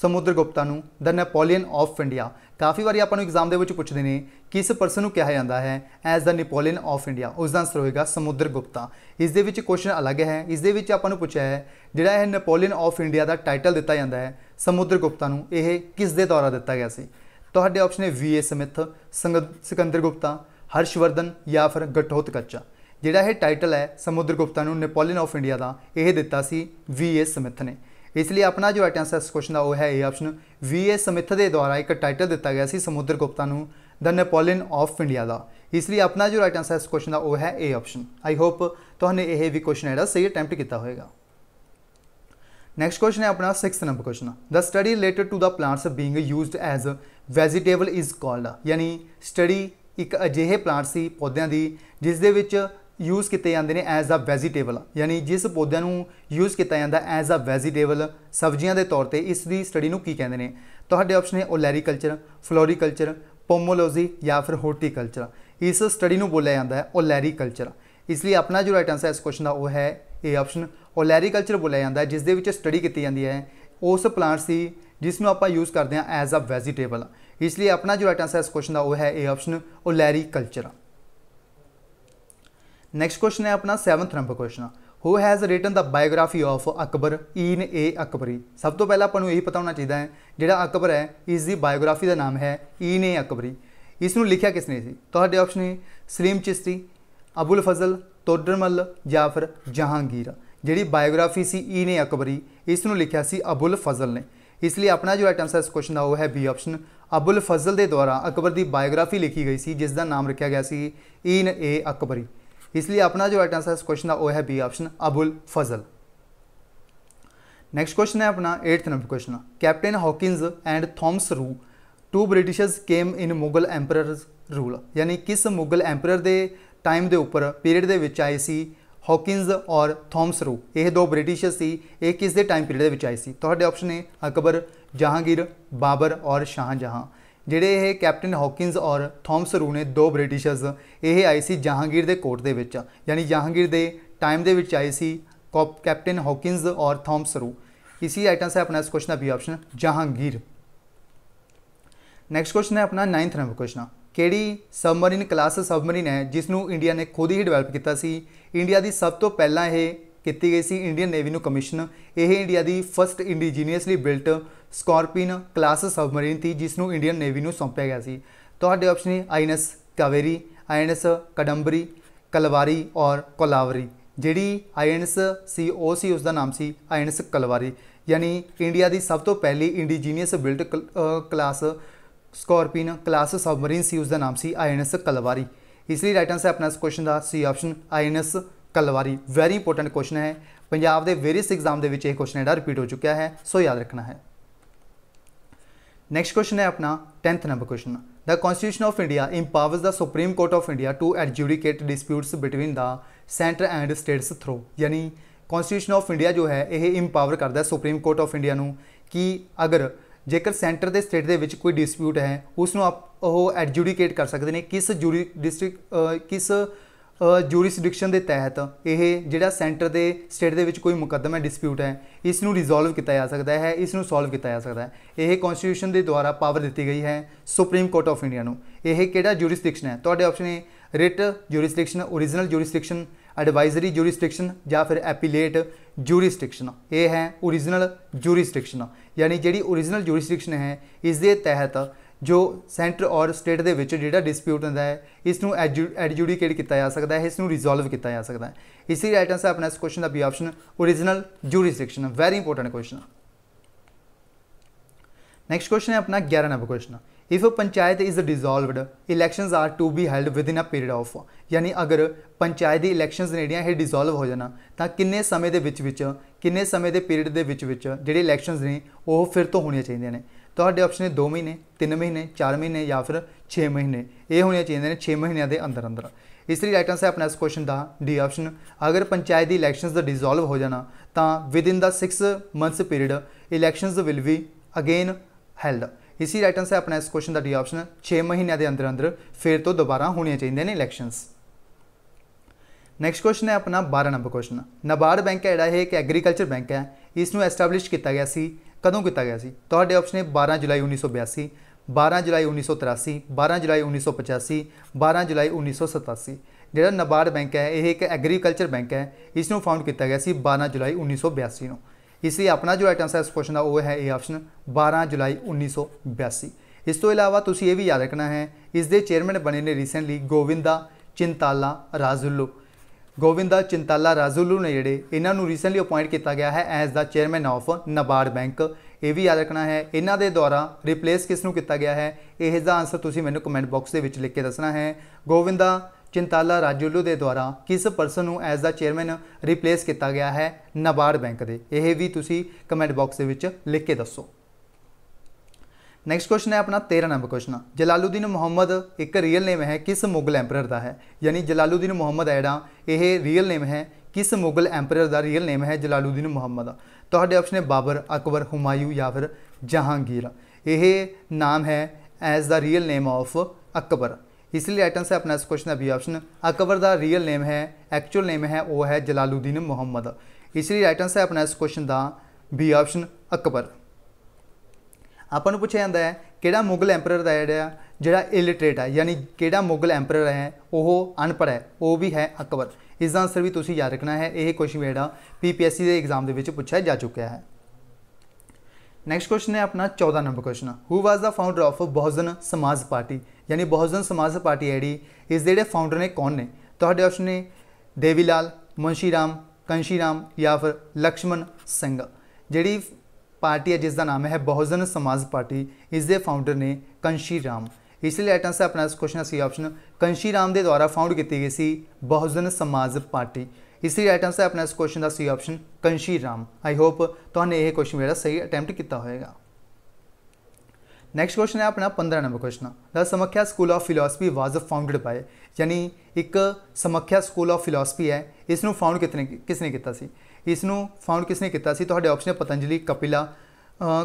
ਸਮੁੰਦਰ ਗੁਪਤਾ ਨੂੰ ਦ ਨੈਪੋਲੀਅਨ ਆਫ ਇੰਡੀਆ ਕਾਫੀ ਵਾਰੀ ਆਪਾਂ ਨੂੰ ਐਗਜ਼ਾਮ ਦੇ ਵਿੱਚ ਪੁੱਛਦੇ ਨੇ ਕਿਸ ਪਰਸਨ ਨੂੰ ਕਿਹਾ ਜਾਂਦਾ ਹੈ as the Napoleon of India ਉਸ ਦਾ ਆਨਸਰ ਹੋਏਗਾ ਸਮੁੰਦਰ ਗੁਪਤਾ ਇਸ ਦੇ ਵਿੱਚ ਕੁਐਸਚਨ ਅਲੱਗ ਹੈ ਇਸ ਦੇ ਵਿੱਚ ਆਪਾਂ ਨੂੰ ਪੁੱਛਿਆ ਹੈ ਜਿਹੜਾ ਇਹ ਨੈਪੋਲੀਅਨ ਆਫ ਇੰਡੀਆ ਦਾ ਟਾਈਟਲ ਦਿੱਤਾ ਜਾਂਦਾ ਹੈ ਸਮੁੰਦਰ ਗੁਪਤਾ ਨੂੰ ਇਹ ਕਿਸ ਦੇ ਦੁਆਰਾ ਦਿੱਤਾ ਗਿਆ ਸੀ ਤੁਹਾਡੇ ਆਪਸ਼ਨ ਹੈ V A Smith Sikandar Gupta Harshvardhan ਜਾਂ ਫਿਰ ਗਟੋਤ ਕੱਚਾ ਜਿਹੜਾ ਇਹ ਟਾਈਟਲ ਹੈ ਸਮੁੰਦਰ ਗੁਪਤਾ ਨੂੰ ਨੈਪੋਲੀਅਨ ਆਫ ਇੰਡੀਆ ਦਾ ਇਹ ਦਿੱਤਾ ਸੀ ਵੀ ਐਸ ਸਮਿਥ ਨੇ ਇਸ ਲਈ ਆਪਣਾ ਜੋ ਰਾਈਟ ਇਸ ਕੁਐਸਚਨ ਦਾ ਉਹ ਹੈ ਇਹ ਆਪਸ਼ਨ ਵੀ ਐਸ ਸਮਿਥ ਦੇ ਦੁਆਰਾ ਇੱਕ ਟਾਈਟਲ ਦਿੱਤਾ ਗਿਆ ਸੀ ਸਮੁੰਦਰ ਗੁਪਤਾ ਨੂੰ ਦ ਨੈਪੋਲੀਅਨ ਆਫ ਇੰਡੀਆ ਦਾ ਇਸ ਲਈ ਆਪਣਾ ਜੋ ਰਾਈਟ ਆਨਸਰ ਇਸ ਕੁਐਸਚਨ ਦਾ ਉਹ ਹੈ ਇਹ ਆਪਸ਼ਨ ਆਈ ਹੋਪ ਤੁਹਾਨੂੰ ਇਹ ਵੀ ਕੁਐਸਚਨ ਜਿਹੜਾ ਸਹੀ ਅਟੈਂਪਟ ਕੀਤਾ ਹੋਵੇਗਾ ਨੈਕਸਟ ਕੁਐਸਚਨ ਹੈ ਆਪਣਾ 6th number question the study related to the plants being used as vegetable is called ਯਾਨੀ ਸਟੱਡੀ ਇੱਕ ਅਜਿਹੇ ਪਲਾਂਟ ਸੀ ਪੌਦਿਆਂ ਦੀ ਜਿਸ ਦੇ ਵਿੱਚ ਯੂਜ਼ ਕੀਤੇ ਜਾਂਦੇ ਨੇ ਐਜ਼ ਅ ਵੈਜੀਟੇਬਲ ਯਾਨੀ ਜਿਸ ਪੌਦਿਆਂ ਨੂੰ ਯੂਜ਼ ਕੀਤਾ ਜਾਂਦਾ ਐਜ਼ ਅ ਵੈਜੀਟੇਬਲ ਸਬਜ਼ੀਆਂ ਦੇ ਤੌਰ ਤੇ ਇਸ ਦੀ ਸਟੱਡੀ ਨੂੰ ਕੀ ਕਹਿੰਦੇ ਨੇ ਤੁਹਾਡੇ ਆਪਸ਼ਨ ਹੈ ਓਲੈਰੀਕਲਚਰ ਫਲੋਰੀਕਲਚਰ ਪੋਮੋਲੋਜੀ ਜਾਂ ਫਿਰ ਕਲਚਰ ਇਸ ਸਟੱਡੀ ਨੂੰ ਬੋਲਿਆ ਜਾਂਦਾ ਹੈ ਓਲੈਰੀਕਲਚਰ ਇਸ ਲਈ ਆਪਣਾ ਜੋ ਰਾਈਟ ਆਨਸਰ ਇਸ ਕੁਐਸਚਨ ਦਾ ਉਹ ਹੈ ਏ ਆਪਸ਼ਨ ਓਲੈਰੀਕਲਚਰ ਬੋਲਿਆ ਜਾਂਦਾ ਹੈ ਜਿਸ ਦੇ ਵਿੱਚ ਸਟੱਡੀ ਕੀਤੀ ਜਾਂਦੀ ਹੈ ਉਸ ਪਲਾਂਟ ਦੀ ਜਿਸ ਨੂੰ ਆਪਾਂ ਯੂਜ਼ ਕਰਦੇ ਹਾਂ ਐਜ਼ ਅ ਵੈਜੀਟੇਬਲ ਇਸ ਲਈ ਆਪਣਾ ਜੋ ਰਾਈਟ ਆਨਸਰ ਇਸ ਕੁਐਸਚਨ ਦਾ ਉਹ ਹੈ A option olericulture next question ਹੈ ਆਪਣਾ 7th number question who has written the biography of Akbar Ain-i-Akbari ਸਭ ਤੋਂ ਪਹਿਲਾਂ ਆਪਾਂ ਨੂੰ ਇਹ ਪਤਾ ਹੋਣਾ ਚਾਹੀਦਾ ਹੈ ਜਿਹੜਾ ਅਕਬਰ ਹੈ ਇਸ ਦੀ ਬਾਇਓਗ੍ਰਾਫੀ ਦਾ ਨਾਮ ਹੈ ਇਨ ਏ ਅਕਬਰੀ ਇਸ ਨੂੰ ਲਿਖਿਆ ਕਿਸ ਨੇ ਸੀ ਤੁਹਾਡੇ ਆਪਸ਼ਨ ਹੈ ਸਲੀਮ ਚਿਸ਼ਤੀ ਅਬੂਲ ਫਜ਼ਲ ਤੋਡਰਮਲ ਜਾਫਰ ਜਹਾਂਗੀਰ ਜਿਹੜੀ ਬਾਇਓਗ੍ਰਾਫੀ ਸੀ ਇਨ ਏ ਅਕਬਰੀ ਇਸ ਨੂੰ ਲਿਖਿਆ ਸੀ ਅਬੂਲ ਫਜ਼ਲ ਨੇ ਇਸ ਲਈ ਆਪਣਾ ਜੋ ਰਾਈਟ ਆਨਸਰ ਇਸ ਕੁਐਸਚਨ ਦਾ ਉਹ ਹੈ ਬੀ ਆਪਸ਼ਨ ਅਬੂਲ ਫਜ਼ਲ ਦੇ ਦੁਆਰਾ ਅਕਬਰ ਦੀ ਬਾਇਓਗ੍ਰਾਫੀ ਲਿਖੀ ਗਈ ਸੀ ਜਿਸ ਦਾ ਨਾਮ ਰੱਖਿਆ ਗਿਆ ਸੀ ਇਨ ਏ ਅਕਬਰੀ इसलिए अपना जो राइट आंसर इस क्वेश्चन का वो है B option Abul Fazal next question है अपना eighth number question captain Hawkins and Thomas Roe to Britishers came in Mughal emperors rule ਯਾਨੀ ਕਿਸ ਮੁਗਲ ਐਮਪਰਰ ਦੇ ਟਾਈਮ ਦੇ ਉੱਪਰ ਪੀਰੀਅਡ ਦੇ ਵਿੱਚ ਆਏ ਸੀ ਹਾਕਿੰਸ ਔਰ ਥੌਮਸ ਰੂ ਇਹ ਦੋ ਬ੍ਰਿਟਿਸ਼ਰ ਸੀ ਇਹ ਕਿਸ ਦੇ ਟਾਈਮ ਪੀਰੀਅਡ ਦੇ ਵਿੱਚ ਆਏ ਸੀ ਤੁਹਾਡੇ ਆਪਸ਼ਨ ਨੇ ਅਕਬਰ ਜਹਾਂਗੀਰ ਬਾਬਰ ਔਰ ਸ਼ਾਹਜਹਾਂ ਜਿਹੜੇ ਇਹ ਕੈਪਟਨ ਹੌਕਿੰਸ ਔਰ ਥੌਮਸ ਰੂ ਨੇ ਦੋ ਬ੍ਰਿਟਿਸ਼ਰਸ ਇਹ ਆਏ ਸੀ ਜਹਾਂਗੀਰ ਦੇ ਕੋਰਟ ਦੇ ਵਿੱਚ ਯਾਨੀ ਜਹਾਂਗੀਰ ਦੇ ਟਾਈਮ ਦੇ ਵਿੱਚ ਆਏ ਸੀ ਕੈਪਟਨ ਹੌਕਿੰਸ ਔਰ ਥੌਮਸ ਰੂ ਆਈਟਮ ਸੇ ਆਪਣਾ ਇਸ ਕੁਐਸਚਨ ਦਾ B option Jahangir next question ਹੈ ਆਪਣਾ 9th ਨੰਬਰ ਕੁਐਸਚਨ ਕਿਹੜੀ ਸਬਮਰੀਨ ਕਲਾਸ ਸਬਮਰੀਨ ਹੈ ਜਿਸ ਨੂੰ ਇੰਡੀਆ ਨੇ ਖੁਦ ਹੀ ਡਿਵੈਲਪ ਕੀਤਾ ਸੀ ਇੰਡੀਆ ਦੀ ਸਭ ਤੋਂ ਪਹਿਲਾਂ ਇਹ ਕੀਤੀ ਗਈ ਸੀ ਇੰਡੀਅਨ ਨੇਵੀ ਨੂੰ ਕਮਿਸ਼ਨ ਇਹ ਇੰਡੀਆ ਦੀ first indigenously built Scorpene class submarine ਸੀ ਜਿਸ ਨੂੰ ਇੰਡੀਅਨ ਨੇਵੀ ਨੂੰ ਸੌਂਪਿਆ ਗਿਆ ਸੀ ਤੁਹਾਡੇ ਆਪਸ਼ਨ ਹੈ ਆਈਐਨਐਸ ਕਾਵੇਰੀ ਆਈਐਨਐਸ ਕਡੰਬਰੀ ਕਲਵਾਰੀ ਔਰ ਕੋਲਾਵਰੀ ਜਿਹੜੀ ਆਈਐਨਐਸ ਸੀ ਉਹ ਸੀ ਉਸ ਦਾ ਨਾਮ ਸੀ ਆਈਐਨਐਸ ਕਲਵਾਰੀ ਯਾਨੀ ਇੰਡੀਆ ਦੀ ਸਭ ਤੋਂ ਪਹਿਲੀ indigenous built class Scorpene class submarine ਸੀ ਉਸ ਦਾ ਨਾਮ ਸੀ ਆਈਐਨਐਸ ਕਲਵਾਰੀ ਇਸ ਲਈ ਰਾਈਟ ਆਨਸਰ ਆਪਣਾ ਇਸ ਕੁਐਸਚਨ ਦਾ C option INS Kalvari very important question ਹੈ ਪੰਜਾਬ ਦੇ ਵੇਰੀਅਸ ਐਗਜ਼ਾਮ ਦੇ ਵਿੱਚ ਇਹ ਕੁਐਸਚਨ ਇਹਦਾ ਰਿਪੀਟ ਹੋ ਚੁੱਕਿਆ ਹੈ ਸੋ ਯਾਦ ਰੱਖਣਾ ਹੈ नेक्स्ट क्वेश्चन है अपना tenth number question the Constitution of India empowers the Supreme Court of India to adjudicate disputes between the centre and states through यानी ਕਨਸਟੀਟਿਊਸ਼ਨ ਆਫ ਇੰਡੀਆ ਜੋ ਹੈ ਇਹ ਇੰਪਾਵਰ ਕਰਦਾ ਹੈ ਸੁਪਰੀਮ ਕੋਰਟ ਆਫ ਇੰਡੀਆ ਨੂੰ ਕਿ ਅਗਰ ਜੇਕਰ ਸੈਂਟਰ ਦੇ ਸਟੇਟ ਦੇ ਵਿੱਚ ਕੋਈ ਡਿਸਪਿਊਟ ਹੈ ਉਸ ਨੂੰ ਉਹ ਐਡਜੂਡੀਕੇਟ ਕਰ ਸਕਦੇ ਨੇ ਕਿਸ ਜੂਰੀ ਡਿਸਟ੍ਰਿਕਟ ਕਿਸ ਜੂਰਿਸਡਿਕਸ਼ਨ ਦੇ ਤਹਿਤ ਇਹ ਜਿਹੜਾ ਸੈਂਟਰ ਦੇ ਸਟੇਟ ਦੇ ਵਿੱਚ ਕੋਈ ਮੁਕੱਦਮਾ ਡਿਸਪਿਊਟ ਹੈ ਇਸ ਨੂੰ ਰਿਜ਼ੋਲਵ ਕੀਤਾ ਜਾ ਸਕਦਾ ਹੈ ਇਸ ਨੂੰ ਸੋਲਵ ਕੀਤਾ ਜਾ ਸਕਦਾ ਹੈ ਇਹ ਕਨਸਟੀਟਿਊਸ਼ਨ ਦੇ ਦੁਆਰਾ ਪਾਵਰ ਦਿੱਤੀ ਗਈ ਹੈ ਸੁਪਰੀਮ ਕੋਰਟ ਆਫ ਇੰਡੀਆ ਨੂੰ ਇਹ ਕਿਹੜਾ ਜੂਰਿਸਡਿਕਸ਼ਨ ਹੈ ਤੁਹਾਡੇ ਆਪਸ਼ਨ ਹੈ writ jurisdiction origignal jurisdiction advisory jurisdiction ਜਾਂ ਫਿਰ ਐਪੀਲੇਟ ਜੂਰਿਸਡਿਕਸ਼ਨ ਇਹ ਹੈ origignal ਜੂਰਿਸਡਿਕਸ਼ਨ ਯਾਨੀ ਜਿਹੜੀ origignal ਜੂਰਿਸਡਿਕਸ਼ਨ ਹੈ ਇਸ ਦੇ ਤਹਿਤ ਜੋ ਸੈਂਟਰ ਔਰ ਸਟੇਟ ਦੇ ਵਿੱਚ ਜਿਹੜਾ ਡਿਸਪਿਊਟ ਹੁੰਦਾ ਹੈ ਇਸ ਨੂੰ ਐਡਜੂਡੀਕੇਟ ਕੀਤਾ ਜਾ ਸਕਦਾ ਹੈ ਇਸ ਨੂੰ ਰਿਜ਼ੋਲਵ ਕੀਤਾ ਜਾ ਸਕਦਾ ਹੈ ਇਸੇ ਰਾਈਟ ਆਨਸਰ ਆਪਣਾ ਇਸ ਕੁਐਸਚਨ ਦਾ B option original jurisdiction very important question next question ਹੈ ਆਪਣਾ 11 number question if a panchayat is dissolved elections are to be held within a period of ਯਾਨੀ ਅਗਰ ਪੰਚਾਇਤ ਦੀ ਇਲੈਕਸ਼ਨਸ ਜਿਹੜੀਆਂ ਇਹ ਡਿਸੋਲਵ ਹੋ ਜਾਣਾ ਤਾਂ ਕਿੰਨੇ ਸਮੇਂ ਦੇ ਵਿੱਚ ਵਿੱਚ ਕਿੰਨੇ ਸਮੇਂ ਦੇ ਪੀਰੀਅਡ ਦੇ ਵਿੱਚ ਵਿੱਚ ਜਿਹੜੇ ਇਲੈਕਸ਼ਨਸ ਨੇ ਉਹ ਫਿਰ ਤੋਂ ਹੋਣੀਆਂ ਚਾਹੀਦੀਆਂ ਨੇ ਤੁਹਾਡੇ ਆਪਸ਼ਨ ਨੇ 2 ਮਹੀਨੇ 3 ਮਹੀਨੇ 4 ਮਹੀਨੇ ਜਾਂ ਫਿਰ 6 ਮਹੀਨੇ ਇਹ ਹੋਣੀਆਂ ਚਾਹੀਦੀਆਂ ਨੇ 6 ਮਹੀਨਿਆਂ ਦੇ ਅੰਦਰ ਅੰਦਰ ਇਸ ਲਈ ਰਾਈਟ ਆਨਸਰ ਹੈ ਆਪਣਾ ਇਸ ਕੁਐਸਚਨ ਦਾ ਡੀ ਆਪਸ਼ਨ ਅਗਰ ਪੰਚਾਇਤ ਦੀ ਇਲੈਕਸ਼ਨਸ ਦਾ ਡਿਸੋਲਵ ਹੋ ਜਾਣਾ ਤਾਂ within the 6 months period elections will be again held ਲਈ ਰਾਈਟ ਆਨਸਰ ਹੈ ਆਪਣਾ ਇਸ ਕੁਐਸਚਨ ਦਾ ਡੀ ਆਪਸ਼ਨ 6 ਮਹੀਨਿਆਂ ਦੇ ਅੰਦਰ ਅੰਦਰ ਫਿਰ ਤੋਂ ਦੁਬਾਰਾ ਹੋਣੀਆਂ ਚਾਹੀਦੀਆਂ ਨੇ ਇਲੈਕਸ਼ਨਸ ਨੈਕਸਟ ਕੁਐਸਚਨ ਹੈ ਆਪਣਾ 12 ਨੰਬਰ ਕੁਐਸਚਨ ਨਬਾਰਡ ਬੈਂਕ ਹੈ ਜਿਹੜਾ ਇਹ ਇੱਕ ਐਗਰੀਕਲਚਰ ਬੈਂਕ ਹੈ ਇਸ ਨੂੰ ਐਸਟੈਬਲਿਸ਼ ਕੀਤਾ ਗਿਆ ਸੀ ਕਦੋਂ ਕੀਤਾ ਗਿਆ ਸੀ ਤੁਹਾਡੇ ਆਪਸ਼ਨ ਨੇ 12 ਜੁਲਾਈ 1982 12 ਜੁਲਾਈ 1983 12 ਜੁਲਾਈ 1985 12 ਜੁਲਾਈ 1987 ਜਿਹੜਾ ਨਬਾਰਡ ਬੈਂਕ ਹੈ ਇਹ ਇੱਕ ਐਗਰੀਕਲਚਰ ਬੈਂਕ ਹੈ ਇਸ ਨੂੰ ਫਾਊਂਡ ਕੀਤਾ ਗਿਆ ਸੀ 12 ਜੁਲਾਈ 1982 ਨੂੰ ਇਸ ਲਈ ਆਪਣਾ ਜੋ ਆਈਟਮ ਹੈ ਇਸ ਕੁਐਸਚਨ ਦਾ ਉਹ ਹੈ ਇਹ ਆਪਸ਼ਨ 12 ਜੁਲਾਈ 1982 ਇਸ ਤੋਂ ਇਲਾਵਾ ਤੁਸੀਂ ਇਹ ਵੀ ਯਾਦ ਰੱਖਣਾ ਹੈ ਇਸ ਦੇ ਚੇਅਰਮੈਨ ਬਣੇ ਨੇ ਰੀਸੈਂਟਲੀ ਗੋਵਿੰਦਾ ਚਿੰਤਾਲਾ ਰਾਜ਼ੁੱਲੂ ਗੋਵਿੰਦਾ ਚਿੰਤਾਲਾ ਰਾਜੂਲੂ ਨੇ ਜਿਹੜੇ ਇਹਨਾਂ ਨੂੰ ਰੀਸੈਂਟਲੀ ਅਪਾਇੰਟ ਕੀਤਾ ਗਿਆ ਹੈ as the chairman of NABARD bank ਇਹ ਵੀ ਯਾਦ ਰੱਖਣਾ ਹੈ ਇਹਨਾਂ ਦੇ ਦੁਆਰਾ ਰਿਪਲੇਸ ਕਿਸ ਨੂੰ ਕੀਤਾ ਗਿਆ ਹੈ ਇਹ ਦਾ ਆਨਸਰ ਤੁਸੀਂ ਮੈਨੂੰ ਕਮੈਂਟ ਬਾਕਸ ਦੇ ਵਿੱਚ ਲਿਖ ਕੇ ਦੱਸਣਾ ਹੈ ਗੋਵਿੰਦਾ ਚਿੰਤਾਲਾ ਰਾਜੂਲੂ ਦੇ ਦੁਆਰਾ ਕਿਸ ਪਰਸਨ ਨੂੰ ਐਜ਼ ਦਾ ਚੇਅਰਮੈਨ ਰਿਪਲੇਸ ਕੀਤਾ ਗਿਆ ਹੈ ਨਬਾਰਡ ਬੈਂਕ ਦੇ ਇਹ ਵੀ ਤੁਸੀਂ ਕਮੈਂਟ ਬਾਕਸ ਦੇ ਵਿੱਚ ਲਿਖ ਕੇ ਦੱਸੋ ਨੈਕਸਟ ਕੁਐਸਚਨ ਹੈ ਆਪਣਾ 13 ਨੰਬਰ ਕੁਐਸਚਨ ਜਲਾਲੂਦੀਨ ਮੁਹੰਮਦ ਇੱਕ ਰੀਅਲ ਨੇਮ ਹੈ ਕਿਸ ਮੁਗਲ ਐਮਪਰਰ ਦਾ ਹੈ ਯਾਨੀ ਜਲਾਲੂਦੀਨ ਮੁਹੰਮਦ ਐੜਾ ਇਹ ਰੀਅਲ ਨੇਮ ਹੈ ਕਿਸ ਮੁਗਲ ਐਮਪਰਰ ਦਾ ਰੀਅਲ ਨੇਮ ਹੈ ਜਲਾਲੂਦੀਨ ਮੁਹੰਮਦ ਤੁਹਾਡੇ ਆਪਸ਼ਨ ਹੈ ਬਾਬਰ ਅਕਬਰ ਹੁਮਾਇੂ ਜਾਂ ਫਿਰ ਜਹਾਂਗੀਰ ਇਹ ਨਾਮ ਹੈ as the real name of Akbar ਇਸ ਲਈ ਆਈਟਮ ਸੇ ਆਪਣਾ ਇਸ ਕੁਐਸਚਨ ਦਾ ਬੀ ਆਪਸ਼ਨ ਅਕਬਰ ਦਾ ਰੀਅਲ ਨੇਮ ਹੈ ਐਕਚੁਅਲ ਨੇਮ ਹੈ ਉਹ ਹੈ ਜਲਾਲੂਦੀਨ ਮੁਹੰਮਦ ਇਸ ਲਈ ਰਾਈਟ ਆਨਸਰ ਹੈ ਆਪਣਾ ਇਸ ਕੁਐਸਚਨ ਦਾ ਬੀ ਆਪਸ਼ਨ ਅਕਬਰ ਆਪਾਂ ਨੂੰ ਪੁੱਛਿਆ ਜਾਂਦਾ ਹੈ ਕਿਹੜਾ ਮੁਗਲ ਐਮਪਰਰ ਦਾ ਜਿਹੜਾ ਜਿਹੜਾ ਇਲਿਟਰੇਟ ਹੈ ਯਾਨੀ ਕਿਹੜਾ ਮੁਗਲ ਐਮਪਰਰ ਹੈ ਉਹ ਅਨਪੜ੍ਹ ਹੈ ਉਹ ਵੀ ਹੈ ਅਕਬਰ ਇਸ ਦਾ ਆਨਸਰ ਵੀ ਤੁਸੀਂ ਯਾਦ ਰੱਖਣਾ ਹੈ ਇਹ ਕੁਐਸਚਨ ਜਿਹੜਾ ਪੀਪੀਐਸਸੀ ਦੇ ਐਗਜ਼ਾਮ ਦੇ ਵਿੱਚ ਪੁੱਛਿਆ ਜਾ ਚੁੱਕਿਆ ਹੈ ਨੈਕਸਟ ਕੁਐਸਚਨ ਹੈ ਆਪਣਾ 14 number question who was the founder of Bahujan Samaj party ਯਾਨੀ ਬਹੁਜਨ ਸਮਾਜ ਪਾਰਟੀ ਜਿਹੜੀ ਇਸ ਦੇ ਜਿਹੜੇ ਫਾਊਂਡਰ ਨੇ ਕੌਣ ਨੇ ਤੁਹਾਡੇ ਆਪਸ਼ਨ ਨੇ ਦੇਵੀ ਲਾਲ ਮੁੰਸ਼ੀ ਰਾਮ ਕੰਸ਼ੀ ਰਾਮ ਜਾਂ ਫਿਰ ਲਕਸ਼ਮਣ ਸਿੰਘ ਜਿਹੜੀ ਹੈ ਜਿਸ ਦਾ ਨਾਮ ਹੈ ਬਹੁਜਨ ਸਮਾਜ ਪਾਰਟੀ ਇਸ ਦੇ ਫਾਊਂਡਰ ਨੇ ਕੰਸ਼ੀ ਰਾਮ ਇਸ ਲਈ ਐਟਨ ਸੇ ਆਪਣਾ question C option Kanshi Ram ਦੇ ਦੁਆਰਾ ਫਾਊਂਡ ਕੀਤੀ ਗਈ ਸੀ ਬਹੁਜਨ ਸਮਾਜ ਪਾਰਟੀ ਇਸ ਲਈ ਰਾਈਟ ਸੇ ਆਪਣਾ ਕੁਐਸਚਨ ਦਾ C option Kanshi Ram I hope ਤੁਹਾਨੂੰ ਇਹ ਕੁਐਸਚਨ ਜਿਹੜਾ ਸਹੀ ਅਟੈਂਪਟ ਕੀਤਾ ਹੋਵੇਗਾ ਨੈਕਸਟ ਕੁਐਸਚਨ ਹੈ ਆਪਣਾ 15 number question the Samkhya school of philosophy was founded by ਯਾਨੀ ਇੱਕ ਸਮਖਿਆ ਸਕੂਲ ਆਫ ਫਿਲਾਸਫੀ ਹੈ ਇਸ ਨੂੰ ਫਾਊਂਡ ਕਿਤਨੇ ਕਿਸ ਨੇ ਕੀਤਾ ਸੀ ਇਸ ਨੂੰ ਫਾਊਂਡ ਕਿਸਨੇ ਕੀਤਾ ਸੀ ਤੁਹਾਡੇ ਆਪਸ਼ਨ ਹੈ ਪਤੰਜਲੀ ਕਪਿਲਾ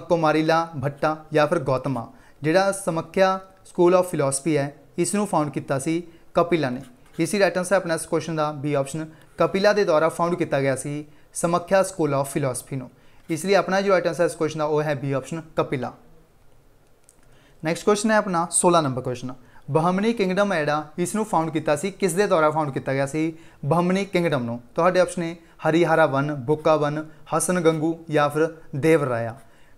ਕੁਮਾਰੀਲਾ ਭੱਟਾ ਜਾਂ ਫਿਰ ਗੌਤਮਾ ਜਿਹੜਾ ਸਮੱਖਿਆ ਸਕੂਲ ਆਫ ਫਿਲਾਸਫੀ ਹੈ ਇਸ ਨੂੰ ਫਾਊਂਡ ਕੀਤਾ ਸੀ ਕਪਿਲਾ ਨੇ ਹੀ ਰਾਈਟ ਆਨਸਰ ਆਪਣਾ ਇਸ ਕੁਐਸਚਨ ਦਾ ਬੀ ਆਪਸ਼ਨ ਕਪਿਲਾ ਦੇ ਦੁਆਰਾ ਫਾਊਂਡ ਕੀਤਾ ਗਿਆ ਸੀ ਸਮੱਖਿਆ ਸਕੂਲ ਆਫ ਫਿਲਾਸਫੀ ਨੂੰ ਇਸ ਲਈ ਆਪਣਾ ਜੋ ਰਾਈਟ ਆਨਸਰ ਇਸ ਕੁਐਸਚਨ ਦਾ ਉਹ ਹੈ B option Kapila next question ਹੈ ਆਪਣਾ 16 ਨੰਬਰ ਕੁਐਸਚਨ ਬਹਮਨੀ ਕਿੰਗਡਮ ਹੈ ਜਿਹੜਾ ਇਸ ਨੂੰ ਫਾਊਂਡ ਕੀਤਾ ਸੀ ਕਿਸ ਦੇ ਦੁਆਰਾ ਫਾਊਂਡ ਕੀਤਾ ਗਿਆ ਸੀ ਬਹਮਨੀ ਕਿੰਗਡਮ ਨੂੰ ਤੁਹਾਡੇ ਆਪਸ਼ਨ ਨੇ ਹਰੀਹਾਰਾ ਵਨ ਬੁੱਕਾ ਵਨ ਹਸਨ ਗੰਗੂ ਜਾਂ ਫਿਰ ਰਾਇਆ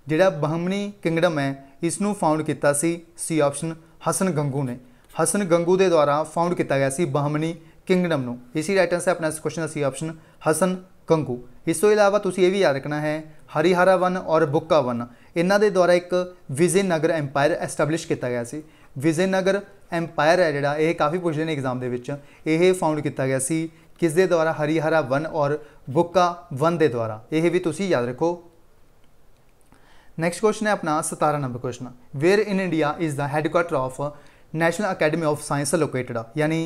ਜਿਹੜਾ ਬਹਮਨੀ ਕਿੰਗਡਮ ਹੈ ਇਸ ਨੂੰ ਫਾਊਂਡ ਕੀਤਾ ਸੀ ਸੀ ਆਪਸ਼ਨ ਹਸਨ ਗੰਗੂ ਨੇ ਹਸਨ ਗੰਗੂ ਦੇ ਦੁਆਰਾ ਫਾਊਂਡ ਕੀਤਾ ਗਿਆ ਸੀ ਬਹਮਨੀ ਕਿੰਗਡਮ ਨੂੰ ਇਸੇ ਰਾਈਟ ਆਨਸਰ ਆਪਣਾ ਇਸ ਕੁਐਸਚਨ ਦਾ ਸੀ ਆਪਸ਼ਨ ਹਸਨ ਗੰਗੂ ਇਸ ਤੋਂ ਇਲਾਵਾ ਤੁਸੀਂ ਇਹ ਵੀ ਯਾਦ ਰੱਖਣਾ ਹੈ ਹਰੀਹਾਰਾ ਵਨ ਔਰ ਬੁੱਕਾ ਵਨ ਇਹਨਾਂ ਦੇ ਦੁਆਰਾ ਇੱਕ ਵਿਜੇ ਨਗਰ ਐਮਪਾਇਰ ਐਸਟੈਬਲਿਸ਼ ਕੀਤਾ ਗਿਆ ਸੀ ਵਿਜੇ ਨਗਰ ਐਮਪਾਇਰ ਹੈ ਜਿਹੜਾ ਇਹ ਕਾਫੀ ਪੁੱਛਦੇ ਨੇ ਐਗਜ਼ਾਮ ਦੇ ਵਿੱਚ ਇਹ ਫਾਊਂਡ ਕੀਤਾ ਗਿਆ ਸੀ ਕਿਸ ਦੇ ਦੁਆਰਾ ਹਰੀਹਰਾ ਵਨ ਔਰ ਬੁੱਕਾ ਵਨ ਦੇ ਦੁਆਰਾ ਇਹ ਵੀ ਤੁਸੀਂ ਯਾਦ ਰੱਖੋ ਨੈਕਸਟ ਕੁਐਸਚਨ ਹੈ ਆਪਣਾ 17 number question where in India is the headquarter of National Academy of Science located ਯਾਨੀ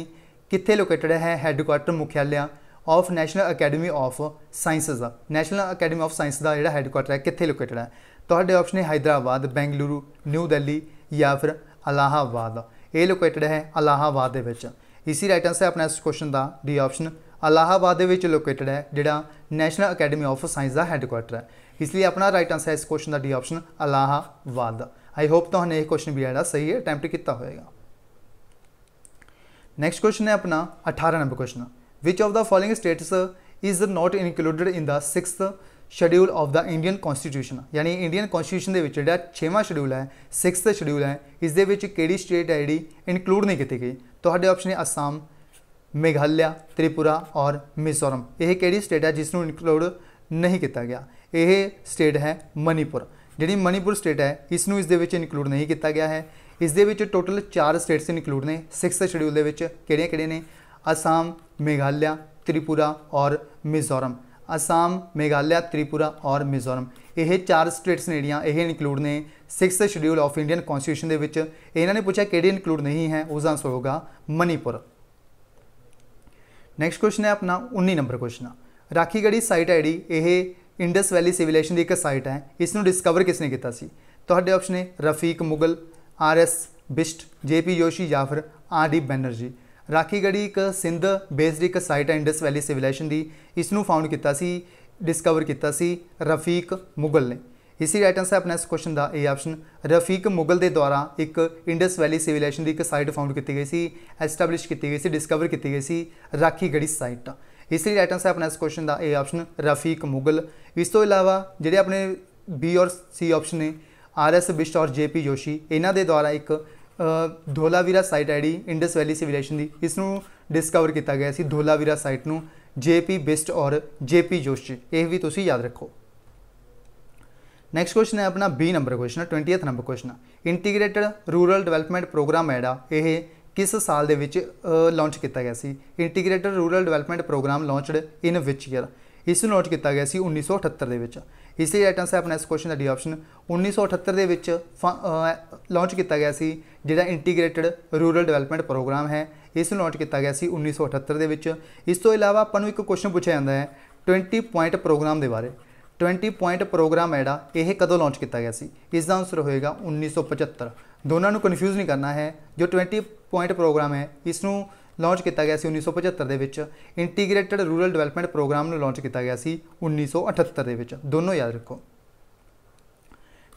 ਕਿੱਥੇ ਲੋਕੇਟਡ ਹੈ ਹੈੱਡਕੁਆਟਰ ਮੁਖਿਆਲਿਆ of National Academy of Sciences National Academy of Science ਦਾ ਜਿਹੜਾ ਹੈੱਡਕੁਆਟਰ ਹੈ ਕਿੱਥੇ ਲੋਕੇਟਡ ਹੈ ਤੁਹਾਡੇ ਆਪਸ਼ਨ ਹੈ ਹైదరాబాద్ ਬੈਂਗਲੁਰੂ ਨਿਊ ਦਿੱਲੀ ਜਾਂ ਫਿਰ ਅਲਾਹਾਬਾਦ ਇਹ ਲੋਕੇਟਡ ਹੈ ਅਲਾਹਾਬਾਦ ਦੇ ਵਿੱਚ ਇਸੇ ਰਾਈਟ ਆਨਸਰ ਹੈ ਆਪਣਾ ਇਸ ਕੁਐਸਚਨ ਦਾ ਡੀ ਆਪਸ਼ਨ ਅਲਾਹਾਬਾਦ ਦੇ ਵਿੱਚ ਲੋਕੇਟਡ ਹੈ ਜਿਹੜਾ ਨੈਸ਼ਨਲ ਅਕੈਡਮੀ ਆਫ ਸਾਇੰਸ ਦਾ ਹੈੱਡਕੁਆਰਟਰ ਹੈ ਇਸ ਲਈ ਆਪਣਾ ਰਾਈਟ ਆਨਸਰ ਇਸ ਕੁਐਸਚਨ ਦਾ D option Allahabad I hope ਤੁਹਾਨੂੰ ਇਹ ਕੁਐਸਚਨ ਵੀ ਆਇਆ ਸਹੀ ਹੈ ਅਟੈਂਪਟ ਕੀਤਾ ਹੋਵੇਗਾ ਨੈਕਸਟ ਕੁਐਸਚਨ ਹੈ ਆਪਣਾ 18 number question which of the following states is not included in the 6th schedule of the Indian constitution ਯਾਨੀ ਇੰਡੀਅਨ ਕਨਸਟੀਟਿਊਸ਼ਨ ਦੇ ਵਿੱਚ ਜਿਹੜਾ 6ਵਾਂ ਸ਼ਡਿਊਲ ਹੈ 6th ਸ਼ਡਿਊਲ ਹੈ ਇਸ ਦੇ ਵਿੱਚ ਕਿਹੜੀ ਸਟੇਟ ਹੈ ਜਿਹੜੀ ਇਨਕਲੂਡ ਨਹੀਂ ਕੀਤੀ ਗਈ ਤੁਹਾਡੇ ਆਪਸ਼ਨ ਹੈ ਅਸਾਮ ਮੇਘਾਲਿਆ ਤ੍ਰਿਪੁਰਾ ਔਰ ਮਿਜ਼ੋਰਮ ਇਹ ਕਿਹੜੀ ਸਟੇਟ ਹੈ ਜਿਸ ਨੂੰ ਇਨਕਲੂਡ ਨਹੀਂ ਕੀਤਾ ਗਿਆ ਇਹ ਸਟੇਟ ਹੈ ਮਨੀਪੁਰ ਜਿਹੜੀ ਮਨੀਪੁਰ ਸਟੇਟ ਹੈ ਇਸ ਨੂੰ ਇਸ ਦੇ ਵਿੱਚ ਇਨਕਲੂਡ ਨਹੀਂ ਕੀਤਾ ਗਿਆ ਹੈ ਇਸ ਦੇ ਵਿੱਚ ਟੋਟਲ 4 ਸਟੇਟਸ ਇਨਕਲੂਡ ਨੇ 6th ਸ਼ਡਿਊਲ ਦੇ ਵਿੱਚ ਕਿਹੜੀਆਂ ਕਿਹੜੀਆਂ ਨੇ ਅਸਾਮ ਮੇਘਾਲਿਆ ਤ੍ਰਿਪੁਰਾ ਔਰ ਮਿਜ਼ੋਰਮ ਅਸਾਮ ਮੇਘਾਲਿਆ ਤ੍ਰਿਪੁਰਾ ਔਰ ਮਿਜ਼ੋਰਮ ਇਹ ਚਾਰ ਸਟੇਟਸ ਜਿਹੜੀਆਂ ਇਹ ਇਨਕਲੂਡ ਨੇ 6th schedule of Indian constitution ਦੇ ਵਿੱਚ ਇਹਨਾਂ ਨੇ ਪੁੱਛਿਆ ਕਿਹੜੀ ਇਨਕਲੂਡ ਨਹੀਂ ਹੈ ਉਸ ਦਾ ਆਨਸਰ ਹੋਗਾ ਮਨੀਪੁਰ ਨੈਕਸਟ ਕੁਐਸਚਨ ਹੈ ਆਪਣਾ 19 ਨੰਬਰ ਕੁਐਸਚਨ ਰਾਖੀਗੜੀ ਸਾਈਟ ਆਈਡੀ ਇਹ ਇੰਡਸ ਵੈਲੀ ਸਿਵਿਲਾਈਜੇਸ਼ਨ ਦੀ ਇੱਕ ਸਾਈਟ ਹੈ ਇਸ ਨੂੰ ਡਿਸਕਵਰ ਕਿਸ ਨੇ ਕੀਤਾ ਸੀ ਤੁਹਾਡੇ ਆਪਸ਼ਨ ਨੇ Rafiq Mughal R S Bisht J P Joshi ਜਾਫਰ R D Banerjee Rakhigarhi ਇੱਕ ਸਿੰਧ ਬੇਸਡ ਇੱਕ ਸਾਈਟ ਹੈ ਇੰਡਸ ਵੈਲੀ ਸਿਵਲਾਈਜੇਸ਼ਨ ਦੀ ਇਸ ਨੂੰ ਫਾਊਂਡ ਕੀਤਾ ਸੀ ਡਿਸਕਵਰ ਕੀਤਾ ਸੀ ਰਫੀਕ ਮੁਗਲ ਨੇ ਇਸੇ ਰਾਈਟ ਆਨਸਰ ਆਪਣਾ ਇਸ ਕੁਐਸਚਨ ਦਾ ਏ ਆਪਸ਼ਨ ਰਫੀਕ ਮੁਗਲ ਦੇ ਦੁਆਰਾ ਇੱਕ ਇੰਡਸ ਵੈਲੀ ਸਿਵਲਾਈਜੇਸ਼ਨ ਦੀ ਇੱਕ ਸਾਈਟ ਫਾਊਂਡ ਕੀਤੀ ਗਈ ਸੀ ਐਸਟੈਬਲਿਸ਼ ਕੀਤੀ ਗਈ ਸੀ ਡਿਸਕਵਰ ਕੀਤੀ ਗਈ ਸੀ ਰਾਖੀ ਗੜੀ ਸਾਈਟ ਇਸੇ ਰਾਈਟ ਆਨਸਰ ਆਪਣਾ ਇਸ ਕੁਐਸਚਨ ਦਾ ਏ ਆਪਸ਼ਨ ਰਫੀਕ ਮੁਗਲ ਇਸ ਤੋਂ ਇਲਾਵਾ ਜਿਹੜੇ ਆਪਣੇ ਬੀ ਔਰ ਸੀ ਆਪਸ਼ਨ ਨੇ ਆਰਐਸ ਬਿਸ਼ਟ ਔਰ ਜੇਪੀ ਜੋਸ਼ੀ ਇਹਨਾਂ ਦੇ ਦੁਆਰਾ ਇੱਕ ਧੋਲਾਵੀਰਾ ਸਾਈਟ ਆਈਡੀ ਇੰਡਸ ਵੈਲੀ ਸਿਵਿਲਾਈਜੇਸ਼ਨ ਦੀ ਇਸ ਨੂੰ ਡਿਸਕਵਰ ਕੀਤਾ ਗਿਆ ਸੀ ਧੋਲਾਵੀਰਾ ਸਾਈਟ ਨੂੰ ਜੇਪੀ ਬਿਸਟ ਔਰ ਜੇਪੀ ਜੋਸ਼ੀ ਇਹ ਵੀ ਤੁਸੀਂ ਯਾਦ ਰੱਖੋ ਨੈਕਸਟ ਕੁਐਸਚਨ ਹੈ ਆਪਣਾ ਬੀ number question 20th number question integrated rural development programme ਐਡਾ ਇਹ ਕਿਸ ਸਾਲ ਦੇ ਵਿੱਚ ਲਾਂਚ ਕੀਤਾ ਗਿਆ ਸੀ integrated rural development programme launched in which year ਇਸ ਨੂੰ ਲਾਂਚ ਕੀਤਾ ਗਿਆ ਸੀ 1978 ਦੇ ਵਿੱਚ ਇਸੇ ਰਾਈਟ ਆਨਸਰ ਆਪਣਾ ਇਸ ਕੁਐਸਚਨ ਦਾ ਡੀ ਆਪਸ਼ਨ 1978 ਦੇ ਵਿੱਚ ਲਾਂਚ ਕੀਤਾ ਗਿਆ ਸੀ ਜਿਹੜਾ ਇੰਟੀਗ੍ਰੇਟਿਡ ਰੂਰਲ ਡਿਵੈਲਪਮੈਂਟ ਪ੍ਰੋਗਰਾਮ ਹੈ ਇਸ ਨੂੰ ਲਾਂਚ ਕੀਤਾ ਗਿਆ ਸੀ 1978 ਦੇ ਵਿੱਚ ਇਸ ਤੋਂ ਇਲਾਵਾ ਆਪਾਂ ਨੂੰ ਇੱਕ ਕੁਐਸਚਨ ਪੁੱਛਿਆ ਜਾਂਦਾ ਹੈ 20 ਪੁਆਇੰਟ ਪ੍ਰੋਗਰਾਮ ਦੇ ਬਾਰੇ 20 ਪੁਆਇੰਟ ਪ੍ਰੋਗਰਾਮ ਐਡਾ ਇਹ ਕਦੋਂ ਲਾਂਚ ਕੀਤਾ ਗਿਆ ਸੀ ਇਸ ਦਾ ਆਨਸਰ ਹੋਏਗਾ 1975 ਦੋਨਾਂ ਨੂੰ ਕਨਫਿਊਜ਼ ਨਹੀਂ ਕਰਨਾ ਹੈ ਜੋ 20 ਪੁਆਇੰਟ ਪ੍ਰੋਗਰਾਮ ਹੈ ਇਸ ਨੂੰ ਲਾਂਚ ਕੀਤਾ ਗਿਆ ਸੀ 1975 ਦੇ ਵਿੱਚ ਇੰਟੀਗ੍ਰੇਟਿਡ ਰੂਰਲ ਡਿਵੈਲਪਮੈਂਟ ਪ੍ਰੋਗਰਾਮ ਨੂੰ ਲਾਂਚ ਕੀਤਾ ਗਿਆ ਸੀ 1978 ਦੇ ਵਿੱਚ ਦੋਨੋਂ ਯਾਦ ਰੱਖੋ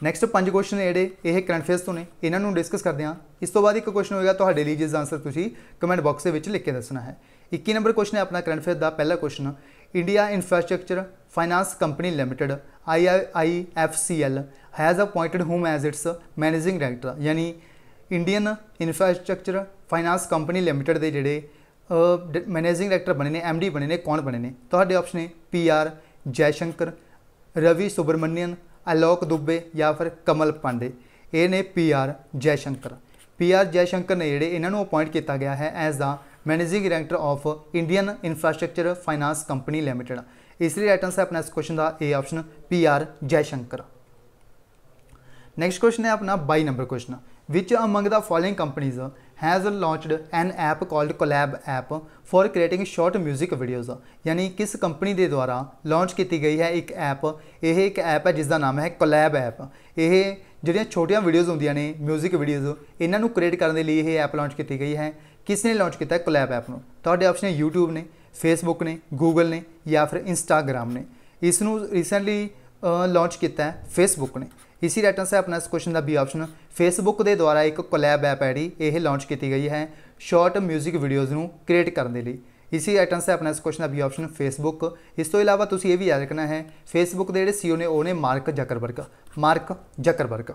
ਨੈਕਸਟ ਪੰਜ ਕੁਐਸਚਨ ਜਿਹੜੇ ਇਹ ਕਰੰਟ ਅਫੇਅਰਸ ਤੋਂ ਨੇ ਇਹਨਾਂ ਨੂੰ ਡਿਸਕਸ ਕਰਦੇ ਹਾਂ ਇਸ ਤੋਂ ਬਾਅਦ ਇੱਕ ਕੁਐਸਚਨ ਹੋਏਗਾ ਤੁਹਾਡੇ ਲਈ ਜਿਸ ਦਾ ਆਨਸਰ ਤੁਸੀਂ ਕਮੈਂਟ ਬਾਕਸ ਦੇ ਵਿੱਚ ਲਿਖ ਕੇ ਦੱਸਣਾ ਹੈ 21 ਨੰਬਰ ਕੁਐਸਚਨ ਹੈ ਆਪਣਾ ਕਰੰਟ ਅਫੇਅਰ ਦਾ ਪਹਿਲਾ question India infrastructure finance company limited L has appointed whom as its managing director ਯਾਨੀ Indian infrastructure finance company limited ਦੇ ਜਿਹੜੇ ਮੈਨੇਜਿੰਗ ਡਾਇਰੈਕਟਰ ਬਣੇ ਨੇ ਐਮਡੀ ਬਣੇ ਨੇ ਕੌਣ ਬਣੇ ਨੇ ਤੁਹਾਡੇ ਆਪਸ਼ਨ ਹੈ ਪੀਆਰ ਜੈ ਸ਼ੰਕਰ ਰਵੀ ਸੁਬਰਮਨੀਅਨ ਅਲੋਕ ਦੁੱਬੇ ਜਾਂ ਫਿਰ ਕਮਲ ਪਾਂਡੇ ਇਹ ਨੇ ਪੀਆਰ ਜੈ ਸ਼ੰਕਰ ਪੀਆਰ ਜੈ ਸ਼ੰਕਰ ਨੇ ਜਿਹੜੇ ਇਹਨਾਂ ਨੂੰ ਅਪਾਇੰਟ ਕੀਤਾ ਗਿਆ ਹੈ as the managing director of Indian infrastructure finance company limited ਇਸ ਲਈ ਰਾਈਟ ਆਨਸਰ ਆਪਣਾ ਇਸ ਕੁਐਸਚਨ ਦਾ A option PR Jaishankar next question ਹੈ ਆਪਣਾ 22 number question Which among the following companies has launched an app called Collab app for creating short 뮤직 videos ਯਾਨੀ ਕਿਸ ਕੰਪਨੀ ਦੇ ਦੁਆਰਾ ਲਾਂਚ ਕੀਤੀ ਗਈ ਹੈ ਇੱਕ ਐਪ ਇਹ ਇੱਕ ਐਪ ਹੈ ਜਿਸ ਦਾ ਨਾਮ ਹੈ ਕੋਲੈਬ ਐਪ ਇਹ ਜਿਹੜੀਆਂ ਛੋਟੀਆਂ ਵੀਡੀਓਜ਼ ਹੁੰਦੀਆਂ ਨੇ 뮤직 ਵੀਡੀਓਜ਼ ਇਹਨਾਂ ਨੂੰ ਕ੍ਰੀਏਟ ਕਰਨ ਦੇ ਲਈ ਇਹ ਐਪ ਲਾਂਚ ਕੀਤੀ ਗਈ ਹੈ ਕਿਸ ਨੇ ਲਾਂਚ ਕੀਤਾ ਹੈ ਕੋਲੈਬ ਐਪ ਨੂੰ ਤੁਹਾਡੇ ਆਪਸ਼ਨ YouTube ਨੇ Facebook ਨੇ Google ਨੇ ਜਾਂ ਫਿਰ Instagram ਨੇ ਇਸ ਨੂੰ ਰੀਸੈਂਟਲੀ ਲਾਂਚ ਕੀਤਾ ਹੈ Facebook ਨੇ ਇਸੀ ਰਾਈਟ ਆਨਸਰ ਆਪਣਾ ਇਸ ਕੁਐਸਚਨ ਦਾ ਬੀ ਆਪਸ਼ਨ ਫੇਸਬੁੱਕ ਦੇ ਦੁਆਰਾ ਇੱਕ ਕੋਲੈਬ ਐਪ ਹੈ ਇਹ ਲਾਂਚ ਕੀਤੀ ਗਈ ਹੈ ਸ਼ਾਰਟ 뮤직 ਵੀਡੀਓਜ਼ ਨੂੰ ਕ੍ਰੀਏਟ ਕਰਨ ਦੇ ਲਈ ਇਸੀ ਰਾਈਟ ਆਨਸਰ ਆਪਣਾ ਇਸ ਕੁਐਸਚਨ ਦਾ ਬੀ ਆਪਸ਼ਨ ਫੇਸਬੁੱਕ ਇਸ ਤੋਂ ਇਲਾਵਾ ਤੁਸੀਂ ਇਹ ਵੀ ਯਾਦ ਰੱਖਣਾ ਹੈ ਫੇਸਬੁੱਕ ਦੇ ਜਿਹੜੇ ਸੀਓ ਨੇ ਉਹ ਨੇ Mark Zuckerberg Mark Zuckerberg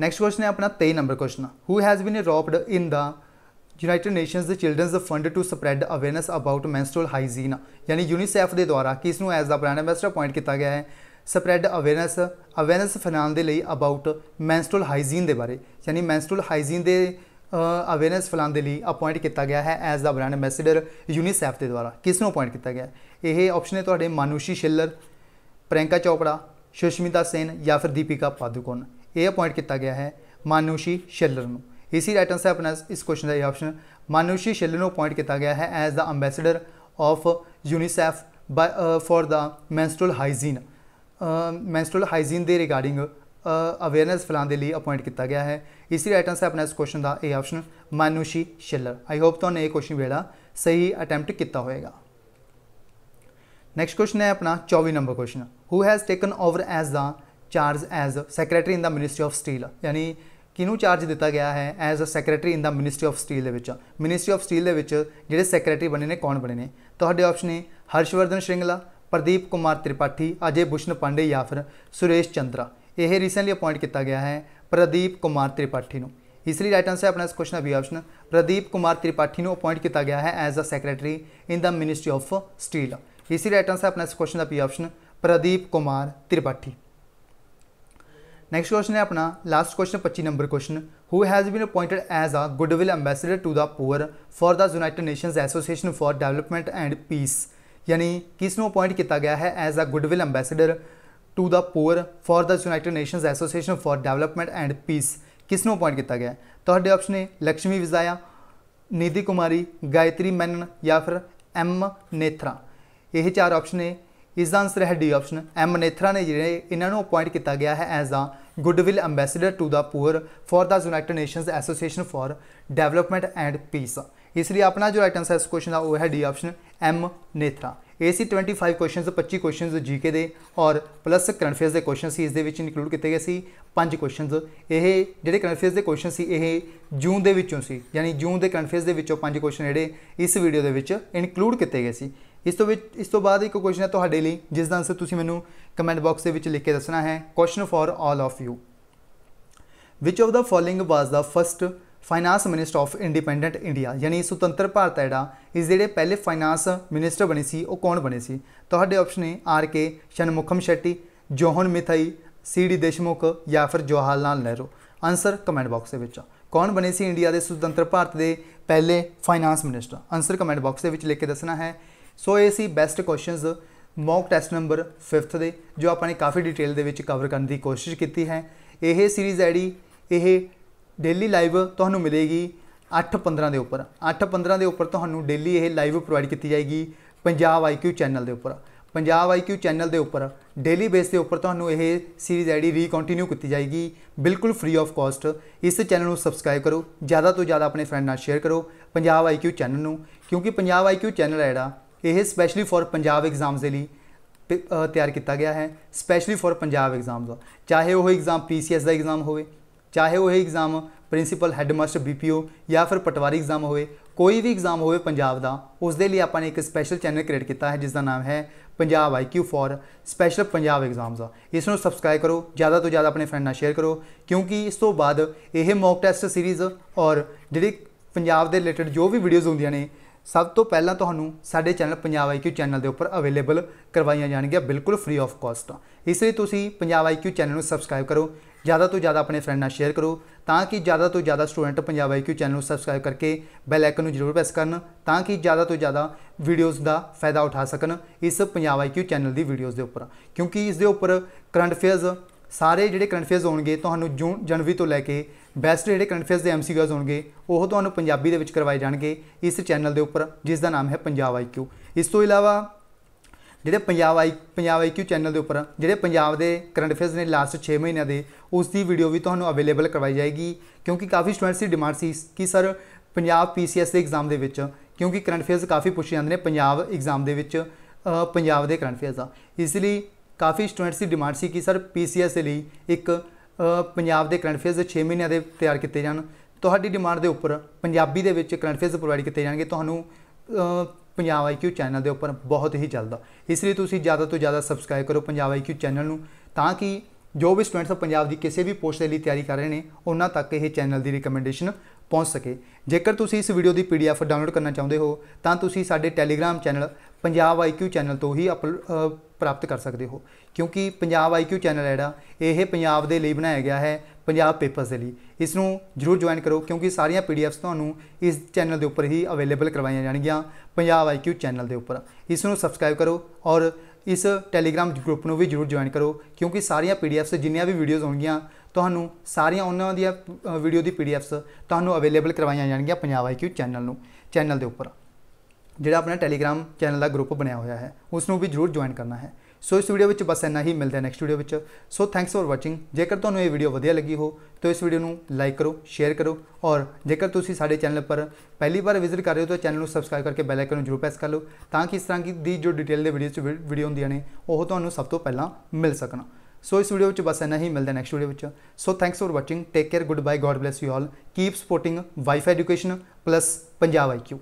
next question ਹੈ ਆਪਣਾ 23 number question who has been roped in the United Nations ਦੇ children's fund to spread awareness about menstrual hygiene ਯਾਨੀ ਯੂਨੀਸੈਫ ਦੇ ਦੁਆਰਾ ਕਿਸ ਨੂੰ as the brand ambassador appoint ਕੀਤਾ ਗਿਆ ਹੈ ਸਪਰੈਡ ਅਵੇਅਰਨੈਸ ਅਵੇਅਰਨੈਸ ਫੈਲਾਉਣ ਦੇ ਲਈ ਅਬਾਊਟ ਮੈਂਸਟਰਲ ਹਾਈਜੀਨ ਦੇ ਬਾਰੇ ਯਾਨੀ ਮੈਂਸਟਰਲ ਹਾਈਜੀਨ ਦੇ ਅਵੇਅਰਨੈਸ ਫੈਲਾਉਣ ਦੇ ਲਈ ਅਪਾਇੰਟ ਕੀਤਾ ਗਿਆ ਹੈ as the brand ambassador UNICEF ਦੇ ਦੁਆਰਾ ਕਿਸ ਨੂੰ ਅਪਾਇੰਟ ਕੀਤਾ ਗਿਆ ਇਹ ਆਪਸ਼ਨ ਹੈ ਤੁਹਾਡੇ ਮਾਨੂਸ਼ੀ ਸ਼ਿਲਰ ਪ੍ਰਿੰਕਾ ਚੋਪੜਾ ਸੁਸ਼ਮਿਤਾ ਸੇਨ ਜਾਂ ਫਿਰ ਦੀਪਿਕਾ ਪਾਦੂਕੋਨ ਇਹ ਅਪਾਇੰਟ ਕੀਤਾ ਗਿਆ ਹੈ ਮਾਨੂਸ਼ੀ ਸ਼ਿਲਰ ਨੂੰ ਇਸੀ ਰਾਈਟ ਆਨਸਰ ਆਪਣਾ ਇਸ ਕੁਐਸਚਨ ਦਾ ਇਹ ਆਪਸ਼ਨ ਮਾਨੂਸ਼ੀ ਸ਼ਿਲਰ ਨੂੰ ਅਪਾਇੰਟ ਕੀਤਾ ਗਿਆ ਹੈ as the ambassador of UNICEF for the menstrual hygiene menstrual hygiene ਦੇ ਰਿਗਾਰਡਿੰਗ ਅਵੇਅਰਨੈਸ ਫਲਾਣ ਦੇ ਲਈ ਅਪਾਇੰਟ ਕੀਤਾ ਗਿਆ ਹੈ ਇਸੇ ਰਾਈਟ ਆਨਸਰ ਆਪਣਾ ਇਸ ਕੁਐਸਚਨ ਦਾ A option Manushi Chhillar I hope ਤੁਹਾਨੂੰ ਇਹ ਕੁਐਸਚਨ ਵੇਲਾ ਸਹੀ ਅਟੈਂਪਟ ਕੀਤਾ ਹੋਵੇਗਾ ਨੈਕਸਟ ਕੁਐਸਚਨ ਹੈ ਆਪਣਾ 24 number question who has taken over as the charge as secretary in the ministry of steel ਯਾਨੀ ਕਿਨੂੰ ਚਾਰਜ ਦਿੱਤਾ ਗਿਆ ਹੈ as a secretary in the ministry of steel ਦੇ ਵਿੱਚ ਮਿਨਿਸਟਰੀ ਆਫ ਸਟੀਲ ਦੇ ਵਿੱਚ ਜਿਹੜੇ ਸੈਕਟਰੀ ਬਣੇ ਨੇ ਕੌਣ ਬਣੇ ਨੇ ਤੁਹਾਡੇ ਆਪਸ਼ਨ ਨੇ ਹਰਸ਼ਵਰਧਨ ਸ਼੍ਰਿੰਗਲਾ प्रदीप कुमार त्रिपाठी अजय भूषण पांडे या फिर सुरेश चंद्रा यह रीसेंटली अपॉइंट किया गया है प्रदीप कुमार त्रिपाठी इसलिए राइट आंसर अपना क्वेश्चन का B option Pradeep Kumar Tripathi appoint किया गया है as a secretary in the ministry of steel इसी राइट आंसर अपना इस क्वेश्चन का B option Pradeep Kumar Tripathi next question है अपना लास्ट क्वेश्चन पच्ची number question who has been appointed as a goodwill ambassador to the poor for the United Nations association for development and peace ਯਾਨੀ ਕਿਸ ਨੂੰ ਅਪਾਇੰਟ ਕੀਤਾ ਗਿਆ ਹੈ as a goodwill ambassador to the poor for the United Nations association for development and peace ਕਿਸ ਨੂੰ ਅਪਾਇੰਟ ਕੀਤਾ ਗਿਆ ਤੁਹਾਡੇ ਆਪਸ਼ਨ ਨੇ ਲక్ష్ਮੀ ਵਿਜ਼ਾਇਆ ਨੀਧੀ ਕੁਮਾਰੀ ਗਾਇਤਰੀ ਮੈਨਨ ਜਾਂ ਫਿਰ ਐਮ ਨੇਥਰਾ ਇਹ ਚਾਰ ਆਪਸ਼ਨ ਨੇ ਇਸ ਦਾ ਆਨਸਰ ਹੈ ਡੀ ਆਪਸ਼ਨ ਐਮ ਨੇਥਰਾ ਨੇ ਜਿਹੜੇ ਇਹਨਾਂ ਨੂੰ ਅਪਾਇੰਟ ਕੀਤਾ ਗਿਆ ਹੈ as a goodwill ambassador to the poor for the United Nations association for development and peace ਇਸ ਲਈ ਆਪਣਾ ਜੋ ਰਾਈਟ ਆਨਸਰ ਇਸ ਕੁਐਸਚਨ ਦਾ ਉਹ ਹੈ ਡੀ ਆਪਸ਼ਨ ਐਮ ਨੇਥਰਾ ਇਹ ਸੀ 25 ਕੁਐਸਚਨਸ 25 ਕੁਐਸਚਨਸ ਜੀਕੇ ਦੇ ਔਰ ਪਲੱਸ ਕਰੰਟ ਅਫੇਅਰਸ ਦੇ ਕੁਐਸਚਨਸ ਸੀ ਇਸ ਦੇ ਵਿੱਚ ਇਨਕਲੂਡ ਕੀਤੇ ਗਏ ਸੀ ਪੰਜ ਕੁਐਸਚਨਸ ਇਹ ਜਿਹੜੇ ਕਰੰਟ ਅਫੇਅਰਸ ਦੇ ਕੁਐਸਚਨਸ ਸੀ ਇਹ ਜੂਨ ਦੇ ਵਿੱਚੋਂ ਸੀ ਯਾਨੀ ਜੂਨ ਦੇ ਕਰੰਟ ਅਫੇਅਰਸ ਦੇ ਵਿੱਚੋਂ ਪੰਜ ਕੁਐਸਚਨ ਜਿਹੜੇ ਇਸ ਵੀਡੀਓ ਦੇ ਵਿੱਚ ਇਨਕਲੂਡ ਕੀਤੇ ਗਏ ਸੀ ਇਸ ਤੋਂ ਵਿੱਚ ਇਸ ਤੋਂ ਬਾਅਦ ਇੱਕ ਕੁਐਸਚਨ ਹੈ ਤੁਹਾਡੇ ਲਈ ਜਿਸ ਦਾ ਆਨਸਰ ਤੁਸੀਂ ਮੈਨੂੰ ਕਮੈਂਟ ਬਾਕਸ ਦੇ ਵਿੱਚ ਲਿਖ ਕੇ ਦੱਸਣਾ ਹੈ question for all of you which of the following was the first finance minister of independent India ਯਾਨੀ ਸੁਤੰਤਰ ਭਾਰਤ ਹੈ ਜਿਹੜਾ ਇਸ ਜਿਹੜੇ ਪਹਿਲੇ ਫਾਈਨਾਂਸ ਮਿਨਿਸਟਰ ਬਣੇ ਸੀ ਉਹ ਕੌਣ ਬਣੇ ਸੀ ਤੁਹਾਡੇ ਆਪਸ਼ਨ ਨੇ R K Shanmukham Chetty John Mathai C D Deshmukh ਜਾਂ ਫਿਰ Jawahar Lal Nehru answer comment box ਦੇ ਵਿੱਚ ਕੌਣ ਬਣੇ ਸੀ ਇੰਡੀਆ ਦੇ ਸੁਤੰਤਰ ਭਾਰਤ ਦੇ ਪਹਿਲੇ finance minister answer comment box ਦੇ ਵਿੱਚ ਲਿਖ ਕੇ ਦੱਸਣਾ ਹੈ ਸੋ ਇਹ ਸੀ best questions mock test number 5th ਦੇ ਜੋ ਆਪਾਂ ਨੇ ਕਾਫੀ ਡਿਟੇਲ ਦੇ ਵਿੱਚ ਕਵਰ ਕਰਨ ਦੀ ਕੋਸ਼ਿਸ਼ ਕੀਤੀ ਹੈ ਇਹ ਸੀਰੀਜ਼ ਐਡੀ ਇਹ ਡੇਲੀ ਲਾਈਵ ਤੁਹਾਨੂੰ ਮਿਲੇਗੀ 8:15 ਦੇ ਉੱਪਰ 8:15 ਦੇ ਉੱਪਰ ਤੁਹਾਨੂੰ ਡੇਲੀ ਇਹ ਲਾਈਵ ਪ੍ਰੋਵਾਈਡ ਕੀਤੀ ਜਾਏਗੀ ਪੰਜਾਬ ਆਈਕਿਊ ਚੈਨਲ ਦੇ ਉੱਪਰ ਪੰਜਾਬ ਆਈਕਿਊ ਚੈਨਲ ਦੇ ਉੱਪਰ ਡੇਲੀ ਬੇਸ ਦੇ ਉੱਪਰ ਤੁਹਾਨੂੰ ਇਹ ਸੀਰੀਜ਼ ਆਈਡੀ ਰੀਕੰਟੀਨਿਊ ਕੀਤੀ ਜਾਏਗੀ ਬਿਲਕੁਲ ਫ੍ਰੀ ਆਫ ਕਾਸਟ ਇਸ ਚੈਨਲ ਨੂੰ ਸਬਸਕ੍ਰਾਈਬ ਕਰੋ ਜ਼ਿਆਦਾ ਤੋਂ ਜ਼ਿਆਦਾ ਆਪਣੇ ਫਰੈਂਡ ਨਾਲ ਸ਼ੇਅਰ ਕਰੋ ਪੰਜਾਬ ਆਈਕਿਊ ਚੈਨਲ ਨੂੰ ਕਿਉਂਕਿ ਪੰਜਾਬ ਆਈਕਿਊ ਚੈਨਲ ਹੈ ਜਿਹੜਾ ਇਹ ਸਪੈਸ਼ਲੀ ਫॉर ਪੰਜਾਬ ਐਗਜ਼ਾਮਸ ਦੇ ਲਈ ਤਿਆਰ ਕੀਤਾ ਗਿਆ ਹੈ ਸਪੈਸ਼ਲੀ ਫॉर ਪੰਜਾਬ ਐਗਜ਼ਾਮਸ ਚਾਹੇ ਉਹ ਐਗਜ਼ਾਮ ਪੀਸੀਐਸ ਦਾ ਐਗਜ਼ਾਮ ਹੋਵੇ ਚਾਹੇ ਉਹ ਐਗਜ਼ਾਮ ਪ੍ਰਿੰਸੀਪਲ ਹੈਡਮਾਸਟਰ ਬੀਪੀਓ ਜਾਂ ਫਿਰ ਪਟਵਾਰੀ ਐਗਜ਼ਾਮ ਹੋਵੇ ਕੋਈ ਵੀ ਐਗਜ਼ਾਮ ਹੋਵੇ ਪੰਜਾਬ ਦਾ ਉਸ ਦੇ ਲਈ ਆਪਾਂ ਨੇ ਇੱਕ ਸਪੈਸ਼ਲ ਚੈਨਲ ਕ੍ਰੀਏਟ ਕੀਤਾ ਹੈ ਜਿਸ ਦਾ ਨਾਮ ਹੈ Punjab IQ for special Punjab exams ਆ ਇਸ ਨੂੰ ਸਬਸਕ੍ਰਾਈਬ ਕਰੋ ਜਿਆਦਾ ਤੋਂ ਜਿਆਦਾ ਆਪਣੇ ਫਰੈਂਡ ਨਾਲ ਸ਼ੇਅਰ ਕਰੋ ਕਿਉਂਕਿ ਇਸ ਤੋਂ ਬਾਅਦ ਇਹ ਮੌਕ ਟੈਸਟ ਸੀਰੀਜ਼ ਔਰ ਜਿਹੜੀ ਪੰਜਾਬ ਦੇ ਰਿਲੇਟਡ ਜੋ ਵੀ ਵੀਡੀਓਜ਼ ਹੁੰਦੀਆਂ ਨੇ ਸਭ ਤੋਂ ਪਹਿਲਾਂ ਤੁਹਾਨੂੰ ਸਾਡੇ ਚੈਨਲ ਪੰਜਾਬ ਆਈਕਿਊ ਚੈਨਲ ਦੇ ਉੱਪਰ ਅਵੇਲੇਬਲ ਕਰਵਾਈਆਂ ਜਾਣਗੀਆਂ ਬਿਲਕੁਲ ਫ੍ਰੀ ਆਫ ਕਾਸਟ ਇਸ ਲਈ ਤੁਸੀਂ ਪੰਜਾਬ ਆਈਕਿਊ ਚੈਨਲ ਨੂੰ ਸਬਸਕ੍ਰਾਈਬ ਕਰੋ ਜ਼ਿਆਦਾ ਤੋਂ ਜ਼ਿਆਦਾ ਆਪਣੇ ਫਰੈਂਡ ਨਾਲ ਸ਼ੇਅਰ ਕਰੋ ਤਾਂ ਕਿ ਜ਼ਿਆਦਾ ਤੋਂ ਜ਼ਿਆਦਾ ਸਟੂਡੈਂਟ ਪੰਜਾਬ ਆਈਕਿਊ ਚੈਨਲ ਨੂੰ ਸਬਸਕ੍ਰਾਈਬ ਕਰਕੇ ਬੈਲ ਆਈਕਨ ਨੂੰ ਜ਼ਰੂਰ ਪ੍ਰੈਸ ਕਰਨ ਤਾਂ ਕਿ ਜ਼ਿਆਦਾ ਤੋਂ ਜ਼ਿਆਦਾ ਵੀਡੀਓਜ਼ ਦਾ ਫਾਇਦਾ ਉਠਾ ਸਕਣ ਇਸ ਪੰਜਾਬ ਆਈਕਿਊ ਚੈਨਲ ਦੀ ਵੀਡੀਓਜ਼ ਦੇ ਉੱਪਰ ਕਿਉਂਕਿ ਇਸ ਦੇ ਉੱਪਰ ਕਰੰਟ ਅਫੇਅਰਸ ਸਾਰੇ ਜਿਹੜੇ ਕਰੰਟ ਅਫੇਅਰਸ ਹੋਣਗੇ ਤੁਹਾਨੂੰ ਜੂਨ ਜਨਵਰੀ ਤੋਂ ਲੈ ਕੇ ਬੈਸਟ ਜਿਹੜੇ ਕਰੰਟ ਅਫੇਅਰਸ ਦੇ ਐਮਸੀਕਿਊਜ਼ ਹੋਣਗੇ ਉਹ ਤੁਹਾਨੂੰ ਪੰਜਾਬੀ ਦੇ ਵਿੱਚ ਕਰਵਾਏ ਜਾਣਗੇ ਇਸ ਚੈਨਲ ਦੇ ਉੱਪਰ ਜਿਸ ਦਾ ਨਾਮ ਹੈ ਪੰਜਾਬ ਆਈਕਿਊ ਇਸ ਤੋਂ ਇਲਾਵਾ ਜਿਹੜੇ Punjab I Punjab IQ channel ਦੇ ਉੱਪਰ ਜਿਹੜੇ ਪੰਜਾਬ ਦੇ ਕਰੰਟ ਅਫੇਅਰਸ ਨੇ ਲਾਸਟ 6 ਮਹੀਨਿਆਂ ਦੇ ਉਸ ਦੀ ਵੀਡੀਓ ਵੀ ਤੁਹਾਨੂੰ ਅਵੇਲੇਬਲ ਕਰਵਾਈ ਜਾਏਗੀ ਕਿਉਂਕਿ ਕਾਫੀ ਸਟੂਡੈਂਟਸ ਦੀ ਡਿਮਾਂਡ ਸੀ ਕਿ ਸਰ ਪੰਜਾਬ ਪੀਸੀਐਸ ਦੇ ਐਗਜ਼ਾਮ ਦੇ ਵਿੱਚ ਕਿਉਂਕਿ ਕਰੰਟ ਅਫੇਅਰਸ ਕਾਫੀ ਪੁੱਛੇ ਜਾਂਦੇ ਨੇ ਪੰਜਾਬ ਐਗਜ਼ਾਮ ਦੇ ਵਿੱਚ ਪੰਜਾਬ ਦੇ ਕਰੰਟ ਅਫੇਅਰਸ ਆ ਇਸ ਲਈ ਕਾਫੀ ਸਟੂਡੈਂਟਸ ਦੀ ਡਿਮਾਂਡ ਸੀ ਕਿ ਸਰ ਪੀਸੀਐਸ ਦੇ ਲਈ ਇੱਕ ਪੰਜਾਬ ਦੇ ਕਰੰਟ ਅਫੇਅਰਸ ਦੇ 6 ਮਹੀਨਿਆਂ ਦੇ ਤਿਆਰ ਕੀਤੇ ਜਾਣ ਤੁਹਾਡੀ ਡਿਮਾਂਡ ਦੇ ਉੱਪਰ ਪੰਜਾਬੀ ਦੇ ਵਿੱਚ ਕਰੰਟ ਅਫੇਅਰਸ ਪ੍ਰੋਵਾਈਡ ਕੀਤੇ ਜਾਣਗੇ ਤੁਹਾਨੂੰ ਪੰਜਾਬ ਆਈਕਿਊ ਚੈਨਲ ਦੇ ਉੱਪਰ ਬਹੁਤ ਹੀ ਜਲਦ ਇਸ ਲਈ ਤੁਸੀਂ ਜ਼ਿਆਦਾ ਤੋਂ ਜ਼ਿਆਦਾ ਸਬਸਕ੍ਰਾਈਬ ਕਰੋ ਪੰਜਾਬ ਆਈਕਿਊ ਚੈਨਲ ਨੂੰ ਤਾਂ ਕਿ ਜੋ ਵੀ ਸਟੂਡੈਂਟਸ ਪੰਜਾਬ ਦੀ ਕਿਸੇ ਵੀ ਪੋਸਟ ਲਈ ਤਿਆਰੀ ਕਰ ਰਹੇ ਨੇ ਉਹਨਾਂ ਤੱਕ ਇਹ ਚੈਨਲ ਦੀ ਰეკਮੈਂਡੇਸ਼ਨ ਪਹੁੰਚ ਸਕੇ ਜੇਕਰ ਤੁਸੀਂ ਇਸ ਵੀਡੀਓ ਦੀ ਪੀਡੀਐਫ ਡਾਊਨਲੋਡ ਕਰਨਾ ਚਾਹੁੰਦੇ ਹੋ ਤਾਂ ਤੁਸੀਂ ਸਾਡੇ Telegram channel Punjab IQ channel ਤੋਂ ਹੀ ਪ੍ਰਾਪਤ ਕਰ ਸਕਦੇ ਹੋ ਕਿਉਂਕਿ ਪੰਜਾਬ ਆਈਕਿਊ ਚੈਨਲ ਜਿਹੜਾ ਇਹ ਪੰਜਾਬ ਦੇ ਲਈ ਬਣਾਇਆ ਗਿਆ ਹੈ ਪੰਜਾਬ ਪੇਪਰਸ ਦੇ ਲਈ ਇਸ ਨੂੰ ਜਰੂਰ ਜੁਆਇਨ ਕਰੋ ਕਿਉਂਕਿ ਸਾਰੀਆਂ ਪੀਡੀਐਫਸ ਤੁਹਾਨੂੰ ਇਸ ਚੈਨਲ ਦੇ ਉੱਪਰ ਹੀ ਅਵੇਲੇਬਲ ਕਰਵਾਈਆਂ ਜਾਣਗੀਆਂ ਪੰਜਾਬ ਆਈਕਿਊ ਚੈਨਲ ਦੇ ਉੱਪਰ ਇਸ ਨੂੰ ਸਬਸਕ੍ਰਾਈਬ ਕਰੋ ਔਰ ਇਸ ਟੈਲੀਗ੍ਰਾਮ ਗਰੁੱਪ ਨੂੰ ਵੀ ਜਰੂਰ ਜੁਆਇਨ ਕਰੋ ਕਿਉਂਕਿ ਸਾਰੀਆਂ ਪੀਡੀਐਫਸ ਜਿੰਨੀਆਂ ਵੀ ਵੀਡੀਓਜ਼ ਹੋਣਗੀਆਂ ਤੁਹਾਨੂੰ ਸਾਰੀਆਂ ਉਹਨਾਂ ਦੀਆਂ ਵੀਡੀਓ ਦੀ ਪੀਡੀਐਫਸ ਤੁਹਾਨੂੰ ਅਵੇਲੇਬਲ ਕਰਵਾਈਆਂ ਜਾਣਗੀਆਂ ਪੰਜਾਬ ਆਈਕਿਊ ਚੈਨਲ ਨੂੰ ਚੈਨਲ ਦੇ ਉੱਪਰ ਜਿਹੜਾ ਆਪਣਾ ਟੈਲੀਗ੍ਰam ਚੈਨਲ ਦਾ ਗਰੁੱਪ ਬਣਿਆ ਹੋਇਆ ਹੈ ਉਸ ਨੂੰ ਵੀ ਜਰੂਰ ਜੁਆਇਨ ਕਰਨਾ ਹੈ ਸੋ ਇਸ ਵੀਡੀਓ ਵਿੱਚ ਬਸ ਇੰਨਾ ਹੀ ਮਿਲਦੇ ਹਾਂ ਨੈਕਸਟ ਵੀਡੀਓ ਵਿੱਚ ਸੋ ਥੈਂਕਸ ਫॉर ਵਾਚਿੰਗ ਜੇਕਰ ਤੁਹਾਨੂੰ ਇਹ ਵੀਡੀਓ ਵਧੀਆ ਲੱਗੀ ਹੋ ਤਾਂ ਇਸ ਵੀਡੀਓ ਨੂੰ ਲਾਈਕ ਕਰੋ ਸ਼ੇਅਰ ਕਰੋ ਔਰ ਜੇਕਰ ਤੁਸੀਂ ਸਾਡੇ ਚੈਨਲ ਪਰ ਪਹਿਲੀ ਵਾਰ ਵਿਜ਼ਿਟ ਕਰ ਰਹੇ ਹੋ ਤਾਂ ਚੈਨਲ ਨੂੰ ਸਬਸਕ੍ਰਾਈਬ ਕਰਕੇ ਬੈਲ ਆਈਕਨ ਨੂੰ ਜਰੂਰ ਪ੍ਰੈਸ ਕਰ ਲਓ ਤਾਂ ਕਿ ਇਸ ਤਰ੍ਹਾਂ ਦੀ ਜੋ ਡਿਟੇਲ ਦੇ ਚ ਵੀਡੀਓ ਹੁੰਦੀਆਂ ਨੇ ਉਹ ਤੁਹਾਨੂੰ ਸਭ ਤੋਂ ਪਹਿਲਾਂ ਮਿਲ ਸਕਣਾ ਸੋ ਇਸ ਵੀਡੀਓ ਵਿੱਚ ਬਸ ਇੰਨਾ ਹੀ ਮਿਲਦੇ ਨੈਕਸਟ ਵੀਡੀਓ ਵਿੱਚ so thanks for watching take care goodbye God bless you all keep supporting wifi education plus Punjab IQ